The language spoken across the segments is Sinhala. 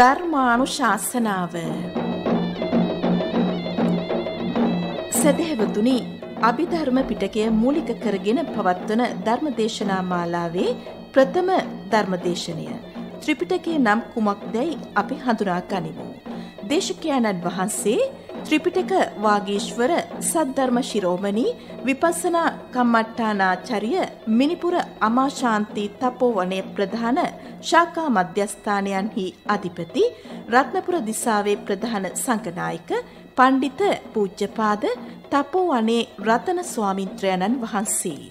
ධර්මානු ශාසනාව සැදැහැවතුනි අභිධර්ම පිටකය මූලික කරගෙන පවත්වන ධර්මදේශනා මාලාවේ ප්‍රථම ධර්මදේශනය ත්‍රිපිටකේ නම් කුමක් දැයි අපි හඳුනා ගනිමු. දේශකයණන් වහන්සේ ත්‍රිපිටක වාගීශ්වර සද්ධර්ම ශිරෝමණී විපස්සනා කම්මට්ටානාචාර්ය මිනිපුර අමාශාන්ති තපෝවනේ ප්‍රධාන ශාඛා මධ්‍යස්ථානයන්හි අධිපති රත්නපුර දිසාවේ ප්‍රධාන සංඝනායක පණ්ඩිත පූජ්‍යපාද තපෝවනේ රතන ස්වාමින්ත්‍රයන්න් වහන්සේ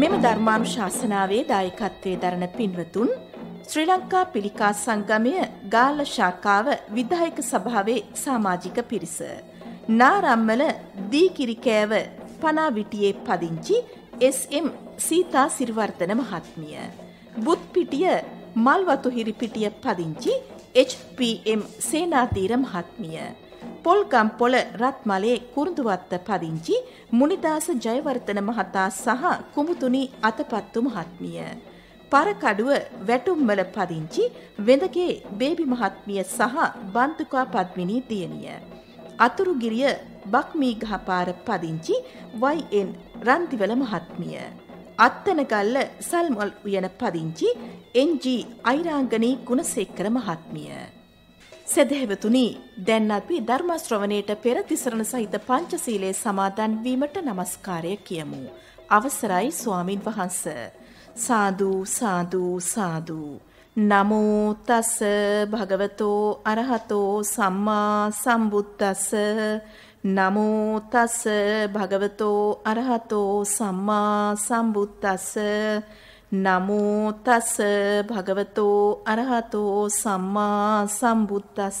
මෙම ධර්මානුශාසනාවේ දායකත්වයේ දරණ පින්වතුන් ශ්‍රී ලංකා පිළිකා සංගමය ගාල ශාඛාව විධායක සභාවේ සමාජික පිරිස. නාරම්මල දීකිරිකෑව පනාවිටියේ පදිංචි එස්.එම්. සීතා සිරිවර්ධන මහත්මිය. බුත්පිටිය මල්වතුහිරිපිටිය පදිංචි HPM සේනාතීර මහත්මිය. පොල්ගම්පොළ රත්මලේ කුරුඳුවත්ත පදිංචි මුනිදාස ජයවර්තන මහතා සහ කුමුතුනි අතපත්තු මහත්මිය. පරකඩුව වැටුම්වල පදිංචි වෙඳගේ බේබි මහත්මිය සහ බන්තුකා පත්මිනී තියනිය. අතුරුගිරිය බක්මී ගහපාර පදිංචි වයින් රන්තිවල මහත්මිය. අත්තනගල්ල සල්මල් උයන පදිංචි එන්ජි අයිරාංගනී ගුණසේකර මහත්මිය. සැදැහැවතුනි දැන් අපි ධර්මශ්‍රවණයට පෙර තිසරණ සහිත පංචසීලයේ සමාදන් වීමට নমස්කාරය කියමු. අවසරයි ස්වාමින් වහන්සේ. සාදු සාදු සාදු නමෝ තස් භගවතෝ අරහතෝ සම්මා සම්බුද්දස්ස නමෝ තස් භගවතෝ අරහතෝ සම්මා සම්බුද්දස්ස නමෝ තස් භගවතෝ අරහතෝ සම්මා සම්බුද්දස්ස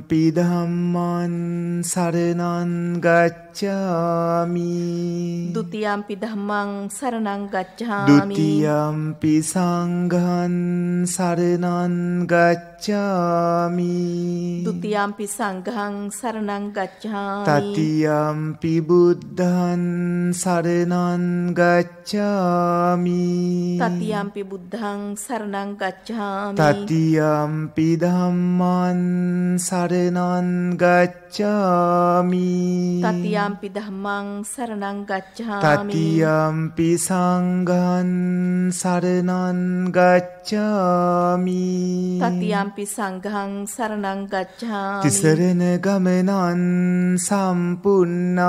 සම්පි ධම්මන් සරණං ගච්ඡාමි ဒုတိယံ පි ධම්මං සරණං ගච්ඡාමි ဒုတိယံ පි සංඝං සරණං ගච්ඡාමි ဒုတိယံ පි සංඝං සරණං ගච්ඡාමි တတိယံ පි බුද්ධං සරණං ගච්ඡාමි တတိယံ පි බුද්ධං සරණං ගච්ඡාමි တတိယံ පි ධම්මං සරණං සරණං ගච්ඡාමි තතියම්පි ධම්මං සරණං ගච්ඡාමි තතියම්පි සංඝං සරණං ගච්ඡාමි තතියම්පි සංඝං සරණං ගච්ඡාමි තිසරණ ගමනං සම්පුන්නං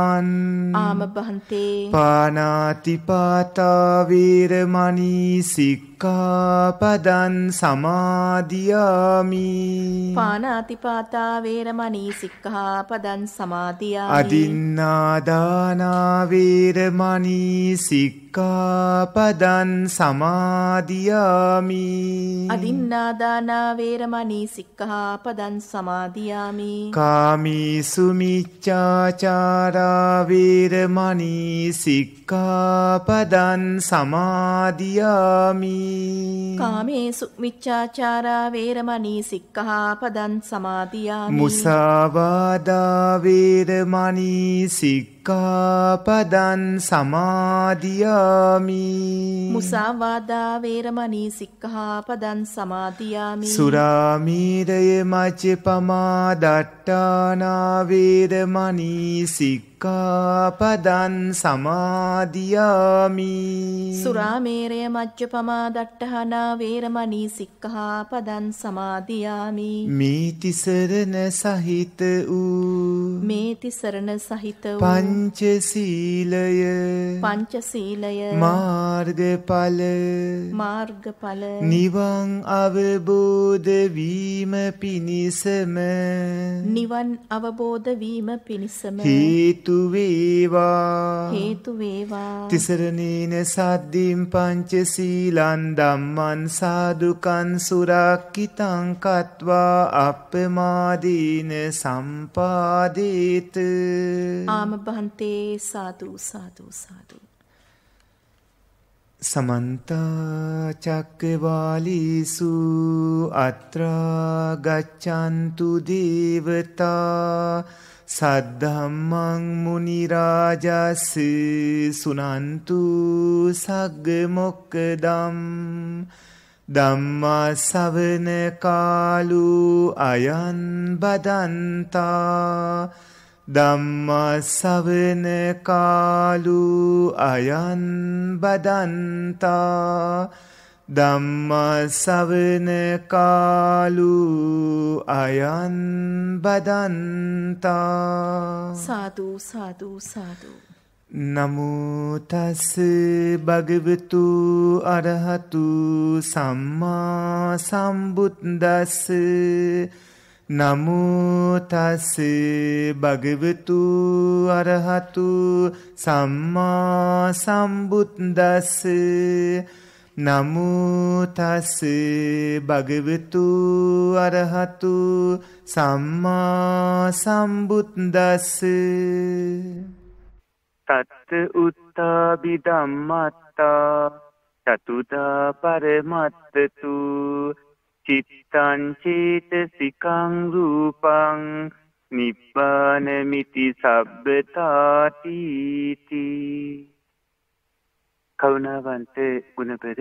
ආම බහන්තේ පානාති පාතා වීරමණී සික් සික්ඛාපදං සමාදියාමි පාණාතිපාතා වේරමණී සික්ඛාපදං සමාදියාමි අදින්නාදානා වේරමණී සික්ඛා සික්කාපදන් සමාධයාමි අදින්නාදානා වේරමණී සික්කහාපදන් සමාධයාමි කාමිසුමිච්චාචාරාවේරමණී සික්කාපදන් සමාධයාමි කාමේසු මිච්චාචාරාවේරමණී සික්කහාපදන් සමාධයාමි මුසාවාදාවේරමණී සික්ක සික්කාපදන් සමාධයාමි මුසාවාදා වේරමණී සික්කහාපදන් සමාධයාමි සුරාමීරය මච්ච පමා දට්ටානාවේරමණී සික්ක සික්කාපදන් සමාධයාමි සුරාමේරය මච්්‍යපමා දට්ටහනා වේරමණී සික්කහාපදන් සමාධයාමි මීතිසරණ සහිත වූ මේතිසරණ සහිත පංචසීලය පංචසීලය මාර්ගඵල මාර්ගඵල නිවන් අවබෝධවීම පිණිසම නිවන් අවබෝධවීම පිණිසම හේතු හේතු වේවා හේතු වේවා තිසරණීන සද්දීම් පංචශීලං ධම්මං සාදුකං සුරක්කිතං කତ୍වා අප්පමාදීන සම්පාදේත ආමභන්තේ සාදු සාදු සාදු සමන්ත චක්කවාලීසු අත්‍රා ගච්ඡන්තු දේවතා සද්ධම්මං මුනි රාජස් සුනන්තු සග්ග මොක්කදම් ධම්මා සවන කාලු අයං බදන්තා ධම්මා සවන කාලු අයං බදන්තා ධම්මසවන කාලු අයන් බදන්තා සාදු සාදු සාදු නමුතස් භගවතු අරහතු සම්මා සම්බුද්දස්ස නමුතස් භගවතු අරහතු සම්මා සම්බුද්දස්ස නමුතස් භගවතු අරහතු සම්මා සම්බුද්දස්ස තත් උත්තාබි ධම්මත්තා චතුදා පරමත්තතු චිත්තං චේතසිකං රූපං නිබ්බානමිති සබ්බතාටීති කරුණාවන්ත ගුණපෙර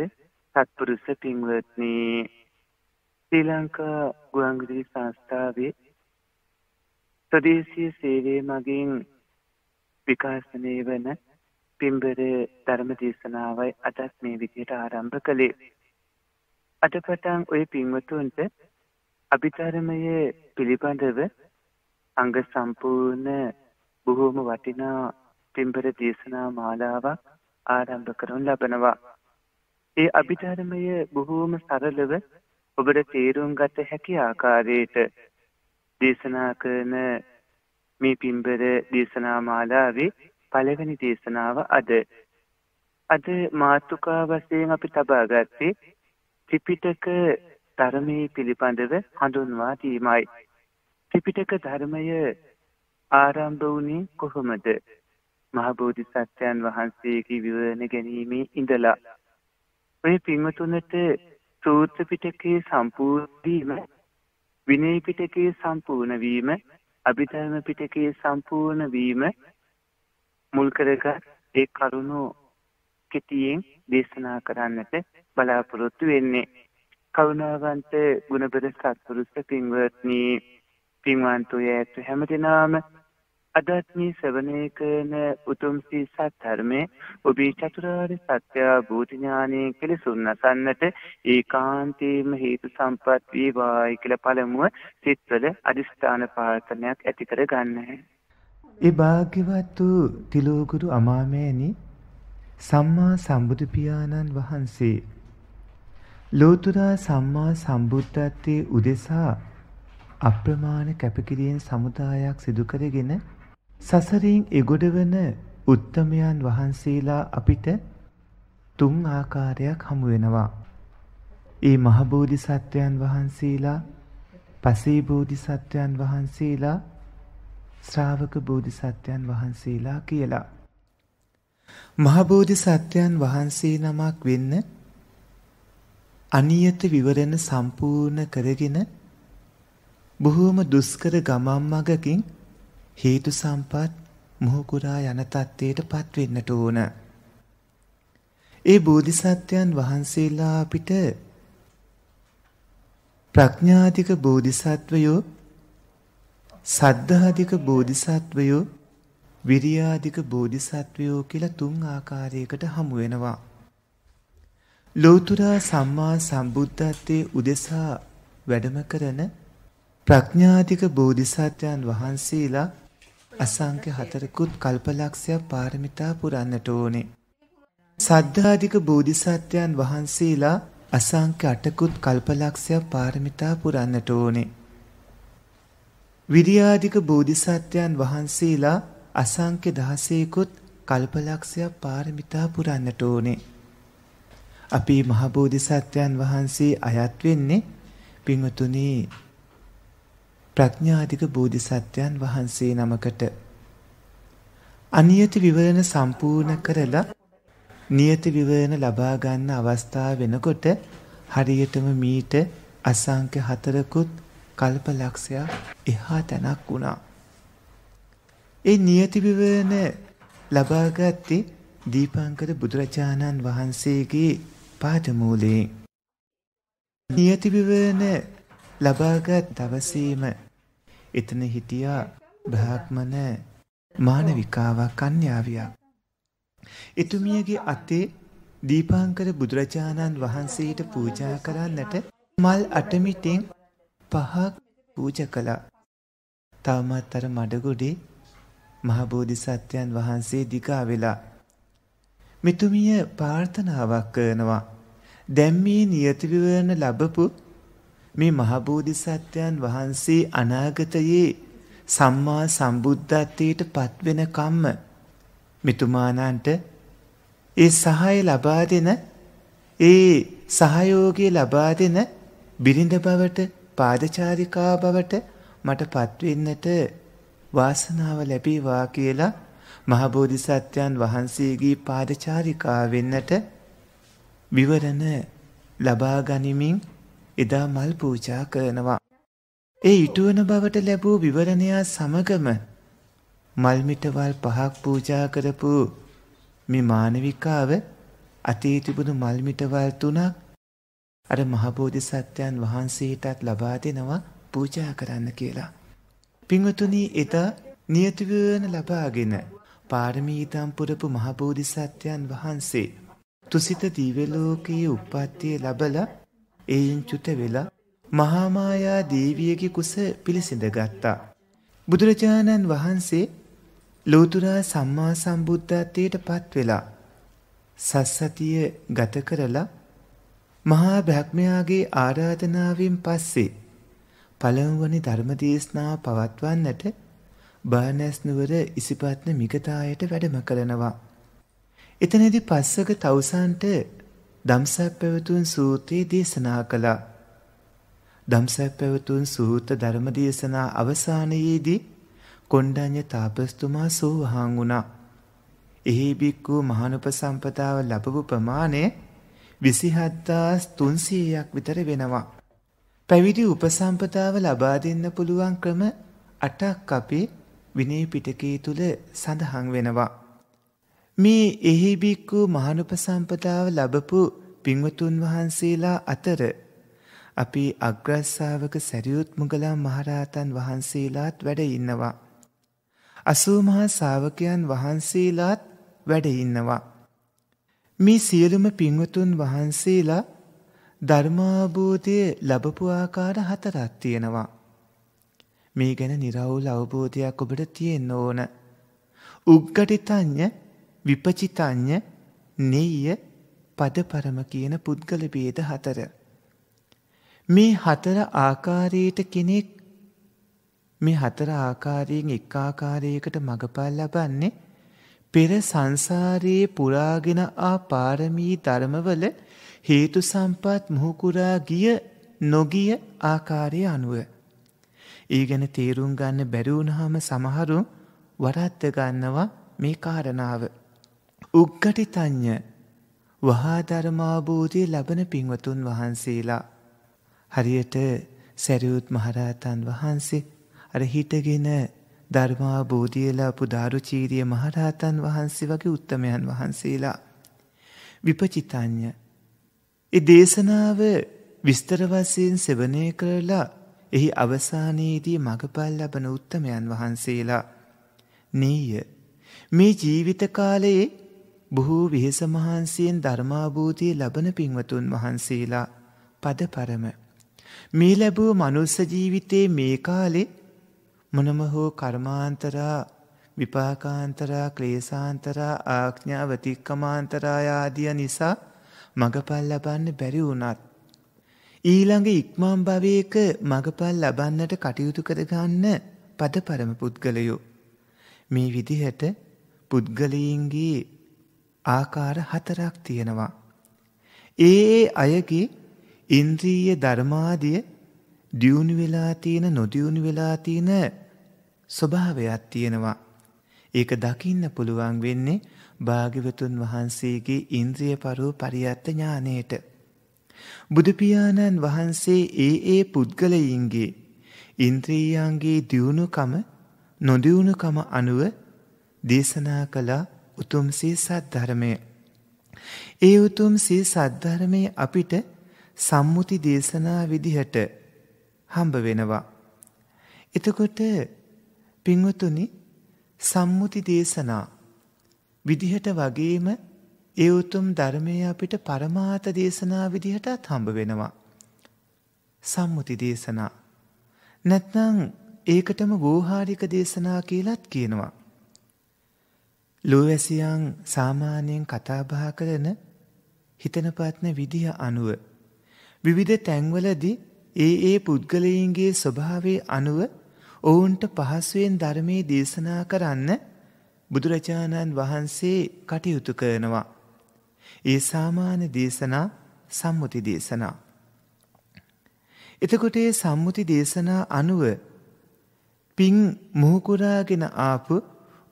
සත්පුරුෂ පින්වත්නි ශ්‍රී ලංකා ගුවන්විදුලි සංස්ථාවේ ප්‍රදේශීය සේවය මගින් විකාශනය වන පින්බර ධර්ම දේශනාවයි අදත් මේ විදියට ආරම්භ කළේ. අද පටන් ඔය පින්වතුන්ට අභිධර්මය පිළිබඳව අංග සම්පූර්ණ බොහෝම වටිනා පින්බර දේශනා මාලාවක් ආරම්භ කරනු ලබනවා. ඒ අභිධර්මය බොහෝම සරලව ඔබට තේරුම් ගත හැකි ආකාරයට දේශනා කරන මේ පින්බර දේශනා මාලාවේ පළවෙනි දේශනාව අද. අද මාතෘකා වශයෙන් අපි තබා ගත්තේ ත්‍රිපිටක ධර්මයේ පිළිබඳව හඳුන්වා දීමයි. ත්‍රිපිටක ධර්මය ආරම්භ වුණේ කොහොමද? මහ බෝධිසත්වයන් වහන්සේගේ විවරණ ගැනීමේ ඉඳලා මේ පින්වතුන්ට සූත්‍ර පිටකයේ සම්පූර්ණීම විනය පිටකයේ සම්පූර්ණ වීම අභිධර්ම පිටකයේ සම්පූර්ණ වීම මුල් කරගත් ඒ කරුණෝ කෙටියෙන් දේශනා කරන්නට බලාපොරොත්තු වෙන්නේ කරුණාවන්ත ගුණබර සත්පුරුෂ පින්වත්නි පින්වන්තෝ යැත් හැමදෙනාම අදත් මේ ශ්‍රවණය කරන උතුම් සී සත්ධර්මයේ ඔබේ චතුරාර්ය සත්‍ය භූතඥානයේ කෙලසුන් නසන්නට ඒකාන්තේම හේතු සම්පත් වේවායි කියලා පළමුව සිත්වල අදිස්ථාන ප්‍රාර්ථනයක් ඇති කර ගන්න. ඒ භාග්‍යවත් වූ තිලෝගුරු අමාමෑණි සම්මා සම්බුදු පියාණන් වහන්සේ ලෝතුරා සම්මා සම්බුද්ධත්වයේ උදෙසා අප්‍රමාණ කැපකිරීම් සමුදායක් සිදු කරගෙන සසරින් එගොඩවන උත්තමයන් වහන්සේලා අපිට තුන් ආකාරයක් හමු වෙනවා. ඒ මහ බෝධිසත්වයන් වහන්සේලා, පසේ බෝධිසත්වයන් වහන්සේලා, ශ්‍රාවක බෝධිසත්වයන් වහන්සේලා කියලා. මහ බෝධිසත්වයන් වහන්සේ නමක් වෙන්න අනියත විවරණ සම්පූර්ණ කරගෙන බොහෝම දුෂ්කර ගමන් මගකින් හේතු සම්පත් මුහුකුරා යන තත්ත්වයට පත්වෙන්නට ඕන. ඒ බෝධිසත්වයන් වහන්සේලා අපිට ප්‍රඥාධික බෝධිසත්වයෝ සද්ධාධික බෝධිසත්වයෝ විරියාධික බෝධිසත්වයෝ කියලා තුන් ආකාරයකට හමු වෙනවා. ලෞතර සම්මා සම්බුද්ධත්වයේ උදෙසා වැඩම කරන ප්‍රඥාධික බෝධිසත්වයන් වහන්සේලා අසංඛ්‍ය හතරකුත් කල්පලක්ෂයක් පාරමිතා පුරන්නට ඕනේ. සද්ධාධික බෝධිසත්වයන් වහන්සේලා අසංඛ්‍ය අටකුත් කල්පලක්ෂයක් පාරමිතා පුරන්නට ඕනේ. විරියාධික බෝධිසත්වයන් වහන්සේලා අසංඛ්‍ය දහසයකුත් කල්පලක්ෂයක් පාරමිතා පුරන්නට ඕනේ. අපි මහබෝධිසත්වයන් වහන්සේ අයත් වෙන්නේ පින්වතුනි ප්‍රඥාධික බෝධිසත්වයන් වහන්සේ නමකට අනියති විවරණ සම්පූර්ණ කරලා නියති විවරණ ලබා ගන්න අවස්ථාව වෙනකොට හරියටම මීට අසංඛ්‍ය හතරකුත් කල්ප ලක්ෂයක් එහා තැනක් වුණා. ඒ නියති විවරණ ලබාගත්තේ දීපංකර බුදුරජාණන් වහන්සේගේ පාඨමූලයෙන්. නියති විවරණ ලබාගත් දවසේම එතන හිටියා බ්‍රාහ්මණ මානවිකාවක් කන්‍යාවියක්. එතුමියගේ අතේ දීපාංකර බුදුරජාණන් වහන්සේට පූජා කරන්නට මල් අටමිටෙන් පහක් පූජ කළා. තවමත් අර මඩගොඩේ මහබෝධිසත්වයන් වහන්සේ දිගා වෙලා. මෙතුමිය පාර්ථනාවක් කරනවා. දැම්මී නියතිවිවරණ ලබපු මේ මහබෝධිසත්වයන් වහන්සේ අනාගතයේ සම්මා සම්බුද්ධත්වයට පත්වෙන කම්ම මෙතුමානන්ට ඒ සහය ලබා දෙන ඒ සහයෝගය ලබා දෙන බිරිඳ බවට පාදචාරිකා බවට මට පත්වෙන්නට වාසනාව ලැබීවා කියලා මහබෝධිසත්වයන් වහන්සේගේ පාදචාරිකා වෙන්නට විවරණ ලබා ගනිමින් එදා මල් පූජා කරනවා. ඒ ඉටුවන බවට ලැබූ විවරණයා සමගම මල්මිටවල් පහක් පූජා කරපු මේ මානවිකාව අතේ තිබුණු මල්මිටවල් තුනක් අර මහබෝධි සත්‍යයන් වහන්සේටත් ලබා දෙනවා පූජා කරන්න කියලා. පිංවතුනී එදා නියතිවන ලබාගෙන පාරමීතම් පුරපු මහබෝධිසත්වයන් වහන්සේ තුසිත දිවලෝකයේ උප්පත්තිය ලබලා එයින් චුත වෙලා මහාමායා දේවියගේ කුස පිළිසිඳ ගත්තා. බුදුරජාණන් වහන්සේ ලෝතුරා සම්මා සම්බුද්ධත්වයට පත් වෙලා සස්සතිය ගත කරලා මහා බ්‍රහ්මයාගේ ආරාධනාවෙන් පස්සේ පළමුවනි ධර්මදේශනා පවත්වන්නට බානැස්නුවර ඉසිපත්න මිගතායට වැඩම කරනවා. එතනැදි පස්සක තවසන්ට දම්සැප්පැවතුන් සූත්‍රයේ දේශනා කළා. දම්සැප්පැවතුන් සූත ධර්ම දේශනා අවසානයේදී කොණ්ඩඤ්ඤ තාපස්තුමා සෝවහන් වුණා. එහි බික්කු මහානුපසම්පදාව ලැබපු ප්‍රමාණය 27300ක් විතර වෙනවා. පැවිදි උපසම්පදාව ලබා දෙන්න පුළුවන් ක්‍රම 8ක් අපේ විනය පිටකයේ තුල සඳහන් වෙනවා. මේ එහිබික්කු මහනුපසම්පදාව ලබපු පිංවතුන් වහන්සේලා අතර අපි අග්‍රස්සාාවක සැරියුත් මුගලා මහරහතන් වහන්සේලාත් වැඩ ඉන්නවා. අසූමහා සාාවකයන් වහන්සේලාත් වැඩ ඉන්නවා. මේ සියලුම පිංවතුන් වහන්සේලා ධර්මාබෝධය ලබපු ආකාර හතරත් තියෙනවා. මේ ගැන නිරවුල් අවබෝධයක් ඔබට තියෙන්න ඕන. උග්ගටිතඥ විපචිතඥ නෙය්‍ය පදපරම කියන පුද්ගල බේද හතර. මේ හතර ආකාරයට කෙනෙක් මේ හතර ආකාරයෙන් එක් ආකාරයකට මඟපල් ලබන්නේ පෙර සංසාරයේ පුරාගෙන ආ පාරමී ධර්මවල හේතු සම්පත් මුහුකුරා ගිය නොගිය ආකාරය අනුව. ඒ ගැන තේරුම් ගන්න බැරිවුණහම සමහරු වරත්ත ගන්නවා මේ කාරණාව. උක්කටිතඥ වහා ධර්මාභූතිය ලබන පින්වතුන් වහන්සේලා. හරියට සැරියුත් මහරහතන් වහන්සේ අර හිටගෙන ධර්මාභූධියලා පුදාරුචීරිය මහරහතන් වහන්සේ වගේ උත්තමයන් වහන්සේලා. විපචිතඥ. එ දේශනාව විස්තර වශයෙන් සෙවනය කරලා එහි අවසානයේදී මඟපල් ලබන උත්තමයන් වහන්සේලා. නීය. මේ ජීවිත කාලයේ බොහෝ විහෙස මහන්සියෙන් ධර්මාභූතිය ලබන පින්වතුන් වහන්සේලා පදපරම. මේ ලැබූ මනුස්ස ජීවිතයේ මේ කාලෙ මොනම හෝ කර්මාන්තරා විපාකාන්තරා ක්‍රේසාන්තරා ආඥාවතික්කමාන්තරායාදිය නිසා මඟපල් ලබන්න බැරි වුණත්. ඊළඟ ඉක්මාම් භවයක මඟපල් ලබන්නට කටයුතු කරගන්න පද පරම පුද්ගලයෝ. මේ විදිහට පුද්ගලයින්ගේ ආකාර හතරක් තියෙනවා. ඒ අයගේ ඉන්ද්‍රීය ධර්මාදිය දියුණු වෙලා තියෙන නොදියුණු වෙලා තියෙන ස්වභාවයක් තියෙනවා. ඒක දකින්න පුළුවන් වෙන්නේ භාග්‍යවතුන් වහන්සේගේ ඉන්ද්‍රිය පරූ පරියත්ත ඥානයට. බුදුපියාණන් වහන්සේ ඒ ඒ පුද්ගලයින්ගේ ඉන්ද්‍රීයන්ගේ දියුණුකම නොදියුණුකම අනුව දේශනා කලා උතුම් සී සද්ධර්මය. ඒ උතුම් සී සද්ධර්මය අපිට සම්මුති දේශනා විදිහට හම්බ වෙනවා. එතකොට පිංවතුනි සම්මුති දේශනා විදිහට වගේම ඒ උතුම් ධර්මය අපිට පරමාත දේශනා විදිහටත් හම්බ වෙනවා. සම්මුති දේශනා. නැත්නම් ඒකටම ගෝහාරික දේශනා කියලත් කියනවා. ලූවැසියන් සාමාන්‍යයෙන් කතාබහ කරන හිතනපත්න විදිහ අනුව විවිධ තැන්වලදී ඒ ඒ පුද්ගලයින්ගේ ස්වභාවේ අනුව ඔවුන්ට පහසුවෙන් ධර්මයේ දේශනා කරන්න බුදුරජාණන් වහන්සේ කටයුතු කරනවා. ඒ සාමාන්‍ය දේශනා සම්මුති දේශනා. එතකොට ඒ සම්මුති දේශනා අනුව පින් මුහුකුරාගෙන ආපු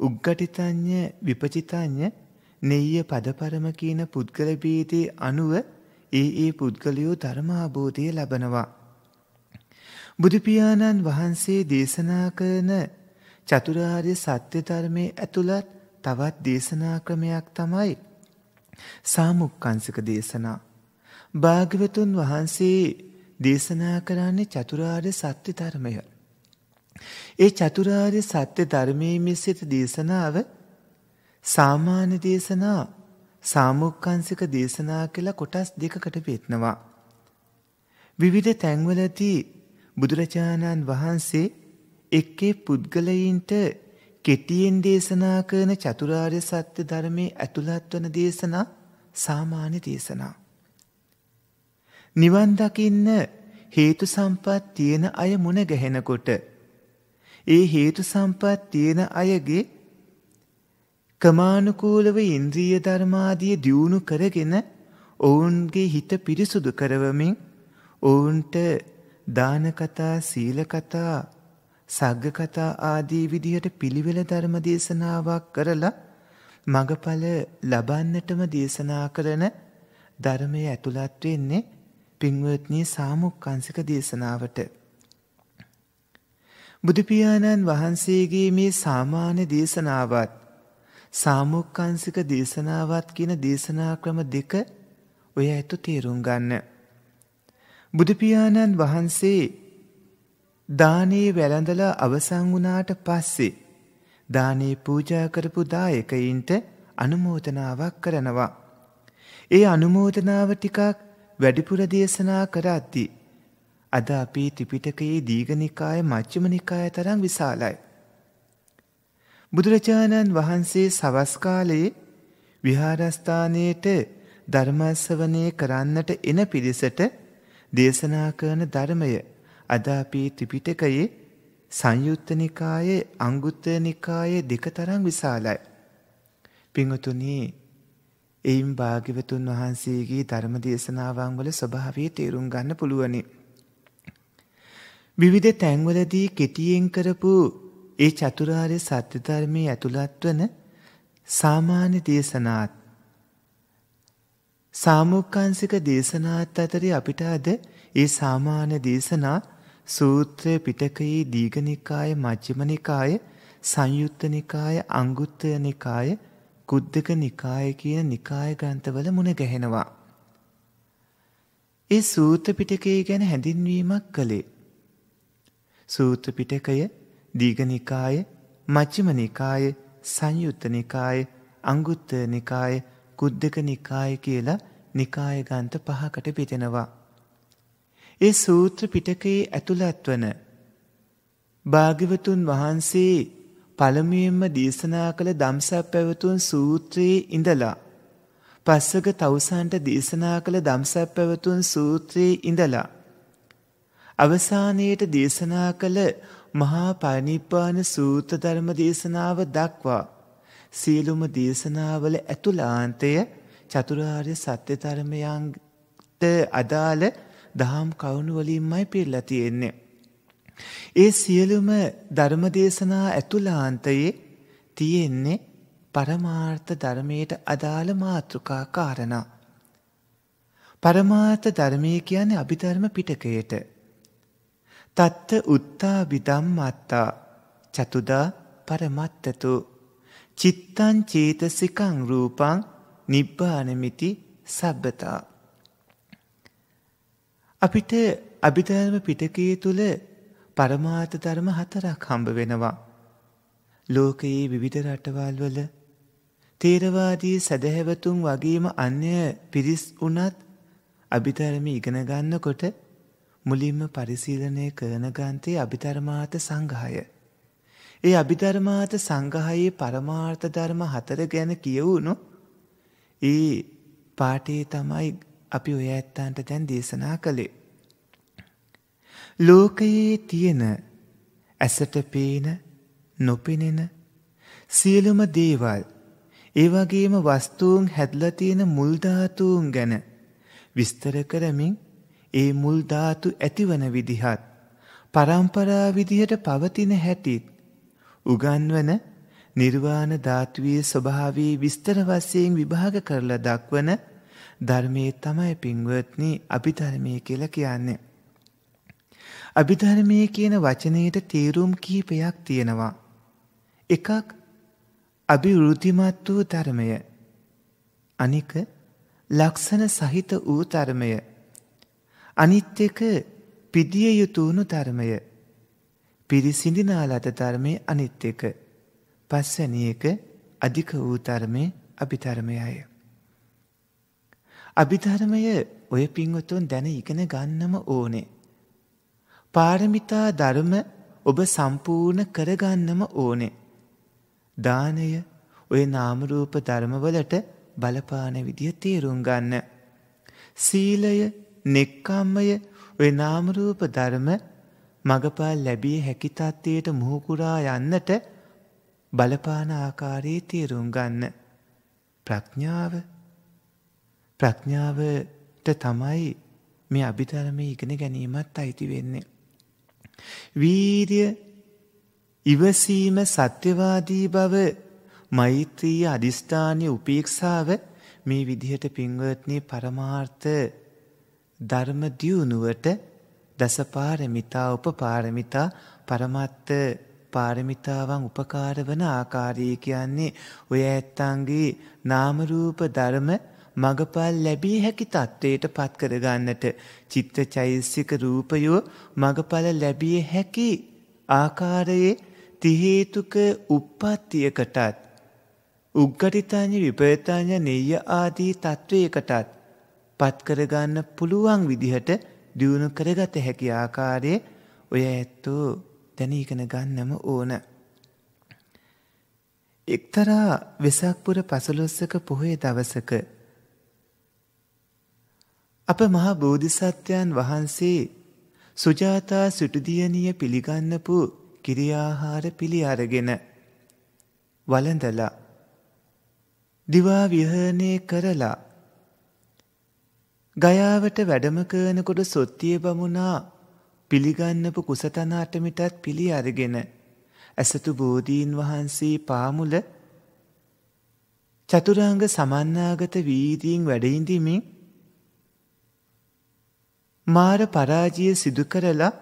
උග්ගටිතඥ විපචිතඥ නෙය්‍ය පදපරම කියන පුද්ගල බීතේ අනුව ඒ ඒ පුද්ගලයෝ ධර්මාබෝධය ලබනවා. බුදුපියාණන් වහන්සේ දේශනා කරන චතුරාර්ය සත්‍ය ධර්මයේ ඇතුළත් තවත් දේශනා ක්‍රමයක් තමයි සාමුක්කංශක දේශනා. භාග්‍යවතුන් වහන්සේ දේශනා කරන්නේ චතුරාර්ය සත්‍ය ධර්මය. ඒ චතුරාර්ය සත්‍ය ධර්මයේ මෙසිත දේශනාව සාමාන්‍ය දේශනා සාමුක්කංසික දේශනා කියලා කොටස් දෙකකට පෙත්නවා. විවිධ තැන්වලති බුදුරජාණන් වහන්සේ එක්කේ පුද්ගලයින්ට කෙටියෙන් දේශනා කරන චතුරාර්ය සත්‍ය ධර්මයේ ඇතුළත් වන දේශනා සාමාන්‍ය දේශනා. නිවන් දකින්න හේතු සම්පත් තියෙන අය මුණ ගැහෙනකොට ඒ හේතු සම්පත් තියෙන අයගේ ක්‍රමානුකූලව ඉන්ද්‍රිය ධර්මාදිය දියුණු කරගෙන ඔවුන්ගේ හිත පිරිසුදු කරවමින් ඔවුන්ට දාන කතා සීල කතා සග්ග කතා ආදී විදිහට පිළිවෙල ධර්ම දේශනාවක් කරලා මගඵල ලබන්නටම දේශනා කරන ධර්මයේ ඇතුළත් වෙන්නේ පින්වත්නි සාමුක්කාංශික දේශනාවට බුදුපියාණන් වහන්සේගේ මේ සාමාන්‍ය දේශනාවත් සාමුක්කංසික දේශනාවත් කියන දේශනා ක්‍රම දෙක ඔය ඇතු තේරුම් ගන්න. බුදුපියාණන් වහන්සේ දානයේ වැළඳල අවසං වුණාට පස්සේ දානේ පූජා කරපු දායකයින්ට අනුමෝදනාවක් කරනවා. ඒ අනුමෝදනාව ටිකක් වැඩිපුර දේශනා කරද්දී අද අපේ ත්‍රිපිටකයේ දීඝනිකාය මජ්ක්‍ධිම නිකාය තරම් විශාලයි. බුදුරජාණන් වහන්සේ සවස් කාලයේ විහාරස්ථානයේට ධර්මස්සවණේ කරන්නට එන පිරිසට දේශනා කරන ධර්මය අද අපේ ත්‍රිපිටකයේ සංයුත්ත නිකායේ අංගුත්තර නිකායේ දෙක තරම් විශාලයි. පිඟුතුනි එයින් භාග්‍යවතුන් වහන්සේගේ ධර්ම දේශනාවන් වල ස්වභාවය තේරුම් ගන්න පුළුවනි. විවිධ තැන්වලදී කෙටියෙන් කරපු ඒ චතුරාර්ය සත්‍යධර්මයේ ඇතුළත් වන සාමාන්‍ය දේශනාත් සාමුක්කංසික දේශනාත් අතරේ අපිට අද ඒ සාමාන්‍ය දේශනා සූත්‍රය පිටකයේ දීගනිකාය මජ්්‍යමනිකාය සංයුත්තනිකාය අංගුත්තය නිකාය කුද්දක නිකාය කියන නිකාය ග්‍රන්ථවල මුණ ගැහෙනවා. ඒ සූත්‍ර පිටකයේ ගැන හැඳින්වීමක් කළේ සූත්‍ර පිටකය දීගනිකාය මච්චිම නිකාය සංයුත්ත නිකාය අංගුත්ත නිකාය කුද්දක නිකාය කියලා නිකායගන්ත පහකට පිටෙනවා. ඒ සූත්‍ර පිටකයේ ඇතුළත්වන භාගිවතුන් වහන්සේ පළමුයෙන්ම දේශනා කළ දම්සක් පැවතුන් සූත්‍රයේ ඉඳලා. පස්සක තවසන්ට දේශනා කළ දම්සක් පැවතුන් සූත්‍රයේ ඉඳලා. අවසානයට දේශනා කළ මහා පනිප්පාන සූත ධර්ම දේශනාව දක්වා සියලුම දේශනාවල ඇතුළාන්තය චතුරාර්ය සත්‍ය ධර්මයන්ට අදාළ දහම් කවුණු වලින්මයි පිරලා තියෙන්නේ. ඒ සියලුම ධර්ම දේශනා ඇතුළාන්තයේ තියෙන්නේ පරමාර්ථ ධර්මයට අදාළ මාතෘකා කාරණා. පරමාර්ථ ධර්මය කියන්නේ අභිධර්ම පිටකයට තත්ත උත්තා විදම් අත්තා චතුදා පරමත්තතු චිත්තං චේතසිකං රූපං නිබ්බානමිති සබ්බතා. අපිට අභිධර්ම පිටකයේ තුළ පරමාර්ථ ධර්ම හතරක් හම්බ වෙනවා. ලෝකයේ විවිධ රටවල්වල තේරවාදී සැදැහැවතුන් වගේම අන්‍ය පිරිස් වනත් අභිධර්ම ඉගෙනගන්නකොට මුලින්ම පරිසීලනය කරන ග්‍රන්ථය අභිධර්මාත සංගහය. ඒ අභිධර්මාත සංගහයේ පරමාර්ථ ධර්ම හතර ගැන කියවුණු ඒ පාටේ තමයි අපි ඔය ඇත්තන්ට දැන් දේශනා කළේ. ලෝකයේ තියෙන ඇසට පේන නොපෙනෙන සියලුම දේවල් ඒවගේම වස්තුූන් හැදල තියෙන මුල්ධාතුූන් ගැන විස්තර කරමින් ඒ මුල් ධාතු ඇතිවන විදිහත් පරම්පරා විදිහට පවතින හැටිත් උගන්වන නිර්වාණ ධාතුවේ ස්වභාවයේ විස්තර වශයෙන් විභාග කරලා දක්වන ධර්මයේ තමයි පින්වත්නි අභිධර්මයේ කියලා කියන්නේ. අභිධර්මයේ කියන වචනයට තේරුම් කිහිපයක් තියෙනවා. එකක් අභිවෘතිමත් වූ ධර්මය. අනික ලක්ෂණ සහිත වූ ධර්මය. අනිත් එක පිදිය යුතුුණු ධර්මය. පිරිසිඳිනාලද ධර්මය අනිත් එක. පස්වැනි එක අධික වූ ධර්මය අභිධර්මයය. අභිධර්මය ඔය පින්වතුන් දැන ඉගෙන ගන්නම ඕනේ. පාරමිතා ධර්ම ඔබ සම්පූර්ණ කරගන්නම ඕනේ. දානය ඔය නාමරූප ධර්මවලට බලපාන විදිහ තේරුම් ගන්න. සීලය නෙක්කම්මය ඔය නාමරූප ධර්ම මඟපාල් ලැබිය හැකි තත්ත්වයට මුහුකුරා යන්නට බලපාන ආකාරයේ තේරුම් ගන්න. ප්‍රඥාව ප්‍රඥාවට තමයි මේ අභිධර්මය ඉගෙන ගැනීමත් අයිති වෙන්නේ. වීරිය ඉවසීම සත්‍යවාදී බව මෛත්‍රී අධිෂ්ඨානය උපේක්ෂාව මේ විදිහට පින්වත්නී පරමාර්ථ ධර්ම දියුණුවට දසපාරමිතා උපපාරමිතා පරමත්ත පාරමිතාවන් උපකාර වන ආකාරය කියන්නේ ඔය ඇත්තන්ගේ නාමරූප ධර්ම මගපල් ලැබී හැකි තත්ත්වයට පත් කරගන්නට චිත්ත චෛසික රූපයෝ මගඵල ලැබිය හැකි ආකාරයේ තිහේතුක උප්පත්තියකටත් උග්ගටිතාඥ විපයතාඥ නෙය ආදී තත්ත්වයකටත් පත්කරගන්න පුළුවන් විදිහට දියුණු කරගත හැකි ආකාරය ඔය ඇත්තෝ දැනීකන ගන්නම ඕන. එක්තරා වෙසක්පුර පසළොස්සක පොහේ දවසක. අප මහා බෝධිසත්වයන් වහන්සේ සුජාතා සුටුදියනිය පිළිගන්නපු කිරියාහාර පිළි අරගෙන වලඳලා දිවා විහරණය කරලා ගයාවට වැඩම කරනකොට සොත්තිය බමුණා පිළිගන්නපු කුසතනාටමිටත් පිළි අරගෙන ඇසතු බෝධීන් වහන්සේ පාමුල චතුරංග සමන්නාගත වීදීන් වැඩයිඳමින් මාර පරාජය සිදු කරලා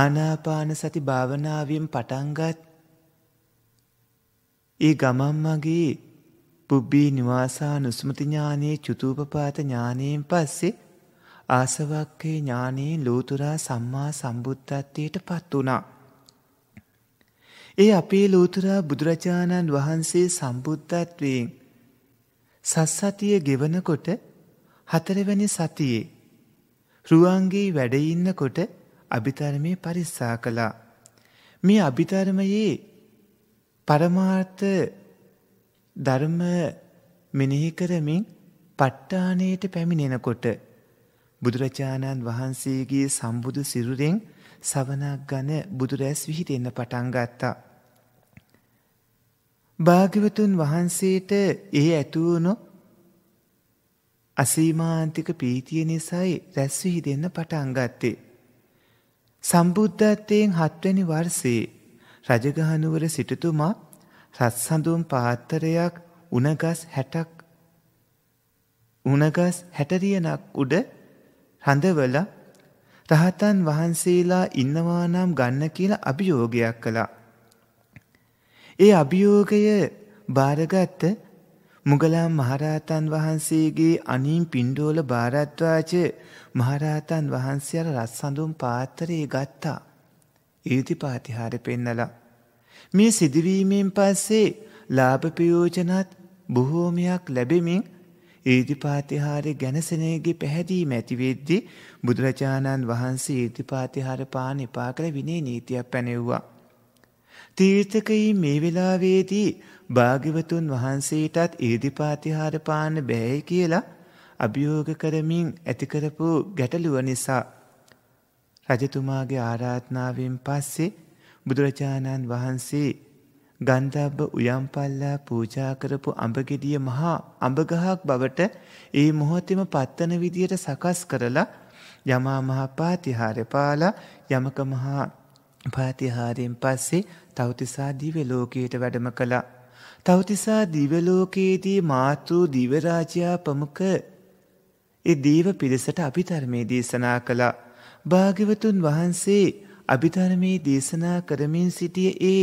ආනාපාන සති භාවනාවෙන් පටන්ගත් ඒ ගමම් මගේ පුබ්බී නිවාසානුස්මති ඥානයේ චුතූපපාත ඥානයෙන් පස්සේ ආසවක්කේ ඥානයේ ලෝතුරා සම්මා සම්බුද්ධත්වයට පත් වුණා. ඒ අපේ ලෝතුරා බුදුරජාණන් වහන්සේ සම්බුද්ධත්වයෙන් සස්සතිය ගෙවනකොට හතරවැනි සතියේ රුවන්ගේ වැඩඉන්නකොට අභිධර්මය පරිස්සා කළා. මේ අභිධර්මයේ පරමාර්ථ ධර්ම මෙනෙහි කරමින් පට්ටානයට පැමිණෙනකොට බුදුරජාණන් වහන්සේගේ සම්බුදු සිරුරෙන් සවනක් ගන බුදුරැස් විහිටෙන්න පටන් ගත්තා. භාග්‍යවතුන් වහන්සේට ඒ ඇතුවුණු අසීමාන්තික පීතිය නිසයි රැස්විහි දෙන්න පටන් ගත්තේ. සම්බුද්ධත්වයෙන් හත්වැනි වර්සේ රජගහනුවර සිටතුමා රත්සඳුම් පාත්තරයක් උනගස් හැටක් උනගස් හැටරියනක් උඩ හඳවල රහතන් වහන්සේලා ඉන්නවා නම් ගන්න කියලා අභියෝගයක් කළා. ඒ අභියෝගය භාරගත්ත මුගලම් මහරහතන් වහන්සේගේ අනින් පින්ඩෝල භාරත්වාච මහරහතන් වහන්සේට රස්සඳුම් පාත්තරයේ ගත්තා. ඊති පාතිහාර පෙන්නලා. මේ සිදුවීමෙන් පස්සේ ලාභ ප්‍රයෝජනත් බොහෝමයක් ලැබෙමින් ඒතිපාතිහාරය ගැනසනයගේ පැහැදීම ඇතිවෙද්දි බුදුරජාණන් වහන්සේ ඒතිපාතිහාර පාන එපා කළ විනේ නීතියක් පැනෙව්වා. තීර්ථකයි මේ වෙලාවේදී භාග්‍යවතුන් වහන්සේටත් ඒදිපාතිහාර පාන බෑයි කියලා අභියෝග කරමින් ඇතිකරපු ගැටලුව නිසා. රජතුමාගේ ආරාධනාවෙන් පස්සේ බුදුරජාණන් වහන්සේ ගන්ධබ්බ උයම්පල්ලා පූජා කරපු අඹගෙඩිය මහා අඹගහක් බවට ඒ මොහොතෙම පත්තන විදියට සකස් කරලා යමා මහා පාතිහාරය පාලා යමක මහා පාතිහාරයෙන් පස්සේ තවතිසා දිව ලෝකයට වැඩම කළා. තවතිසා දිව ලෝකයේදී මාතෘ දිවරාජයා ප්‍රමුඛ ඒ දේව පිරිසට අභිධර්මයේ දේශනා කළා. භාග්‍යවතුන් වහන්සේ අභිධර්මයේ දේශනා කරමින් සිටිය ඒ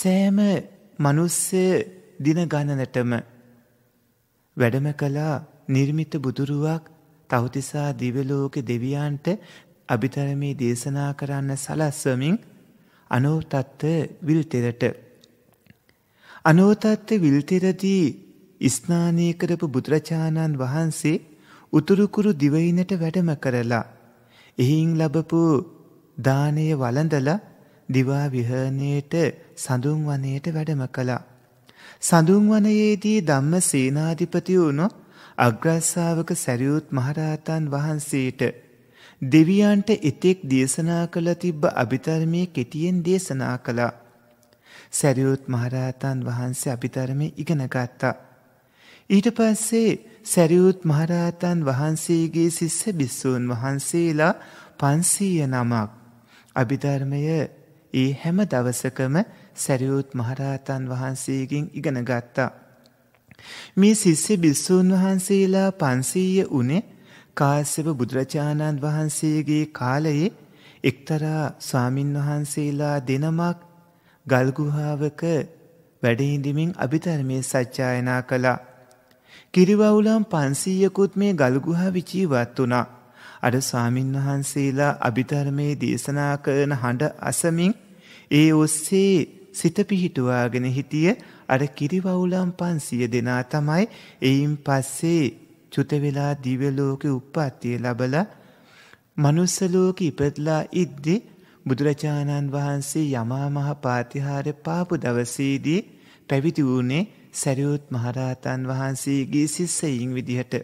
සෑම මනුස්්‍ය දින ගණනටම වැඩම කලා නිර්මිත බුදුරුවක් තවතිසා දිවලෝක දෙවියන්ට අභිතරමේ දේශනා කරන්න සලස්වමින් අනෝතත්ත විල්තෙරට. අනෝතත්ත විල්තෙරදී ස්නානය කරපු බුදුරජාණන් වහන්සේ උතුරුකුරු දිවයිනට වැඩම කරලා. එහින් ලබපු දානය වළඳලා දිවා විහරණයට සඳුන් වනයට වැඩම කළා. සඳුන් වනයේදී ධම්ම සේනාධිපති වුණු අග්‍රස්සාාවක සැරියුත් මහරහතන් වහන්සේට දෙවියන්ට එතෙක් දේශනා කළ තිබ්බ අභිතර්මය කෙටියෙන් දේශනා කළා. සැරියුත් මහරහතන් වහන්සේ අභිතර්මය ඉගෙනගත්තා. ඊට පස්සේ සැරියුත් මහරහතන් වහන්සේගේ සිස්ස බිස්සූන් වහන්සේලා පන්සීය නමක් අභිධර්මය ඒ හැම දවසකම සැරියුත් මහරහතන් වහන්සේගෙන් ඉගෙන ගත්තා. මේ සිස්සි බිස්සූන් වහන්සේලා පන්සීය උනේ කාශ්‍යප බුදුරජාණන් වහන්සේගේ කාලයේ එක්තරා ස්වාමින් වහන්සේලා දෙනමක් ගල්ගුහාවක වැඩහිඳමින් අභිධර්මය සච්ඡායනා කළා. කිරිවවුලම් පන්සීයකුත් මේ ගල්ගුහා විචීවත් වනා. අර ස්වාමින්වහන්සේලා අභිධර්මයේ දේශනා කරන හඬ අසමින් ඒ ඔස්සේ සිත පිහිටුවාගෙන හිටිය අර කිරිවවුලම් පන්සිය දෙනා තමයි එයින් පස්සේ චුතවෙලා දිවලෝක උප්පත්තිය ලබල මනුස්සලෝක ඉපදලා ඉද්දි බුදුරජාණන් වහන්සේ යමාමහ පාතිහාර පාපු දවසේදී පැවිදි වූනේ සැරියුත් මහරහතන් වහන්සේගේ සිස්සයින් විදිහට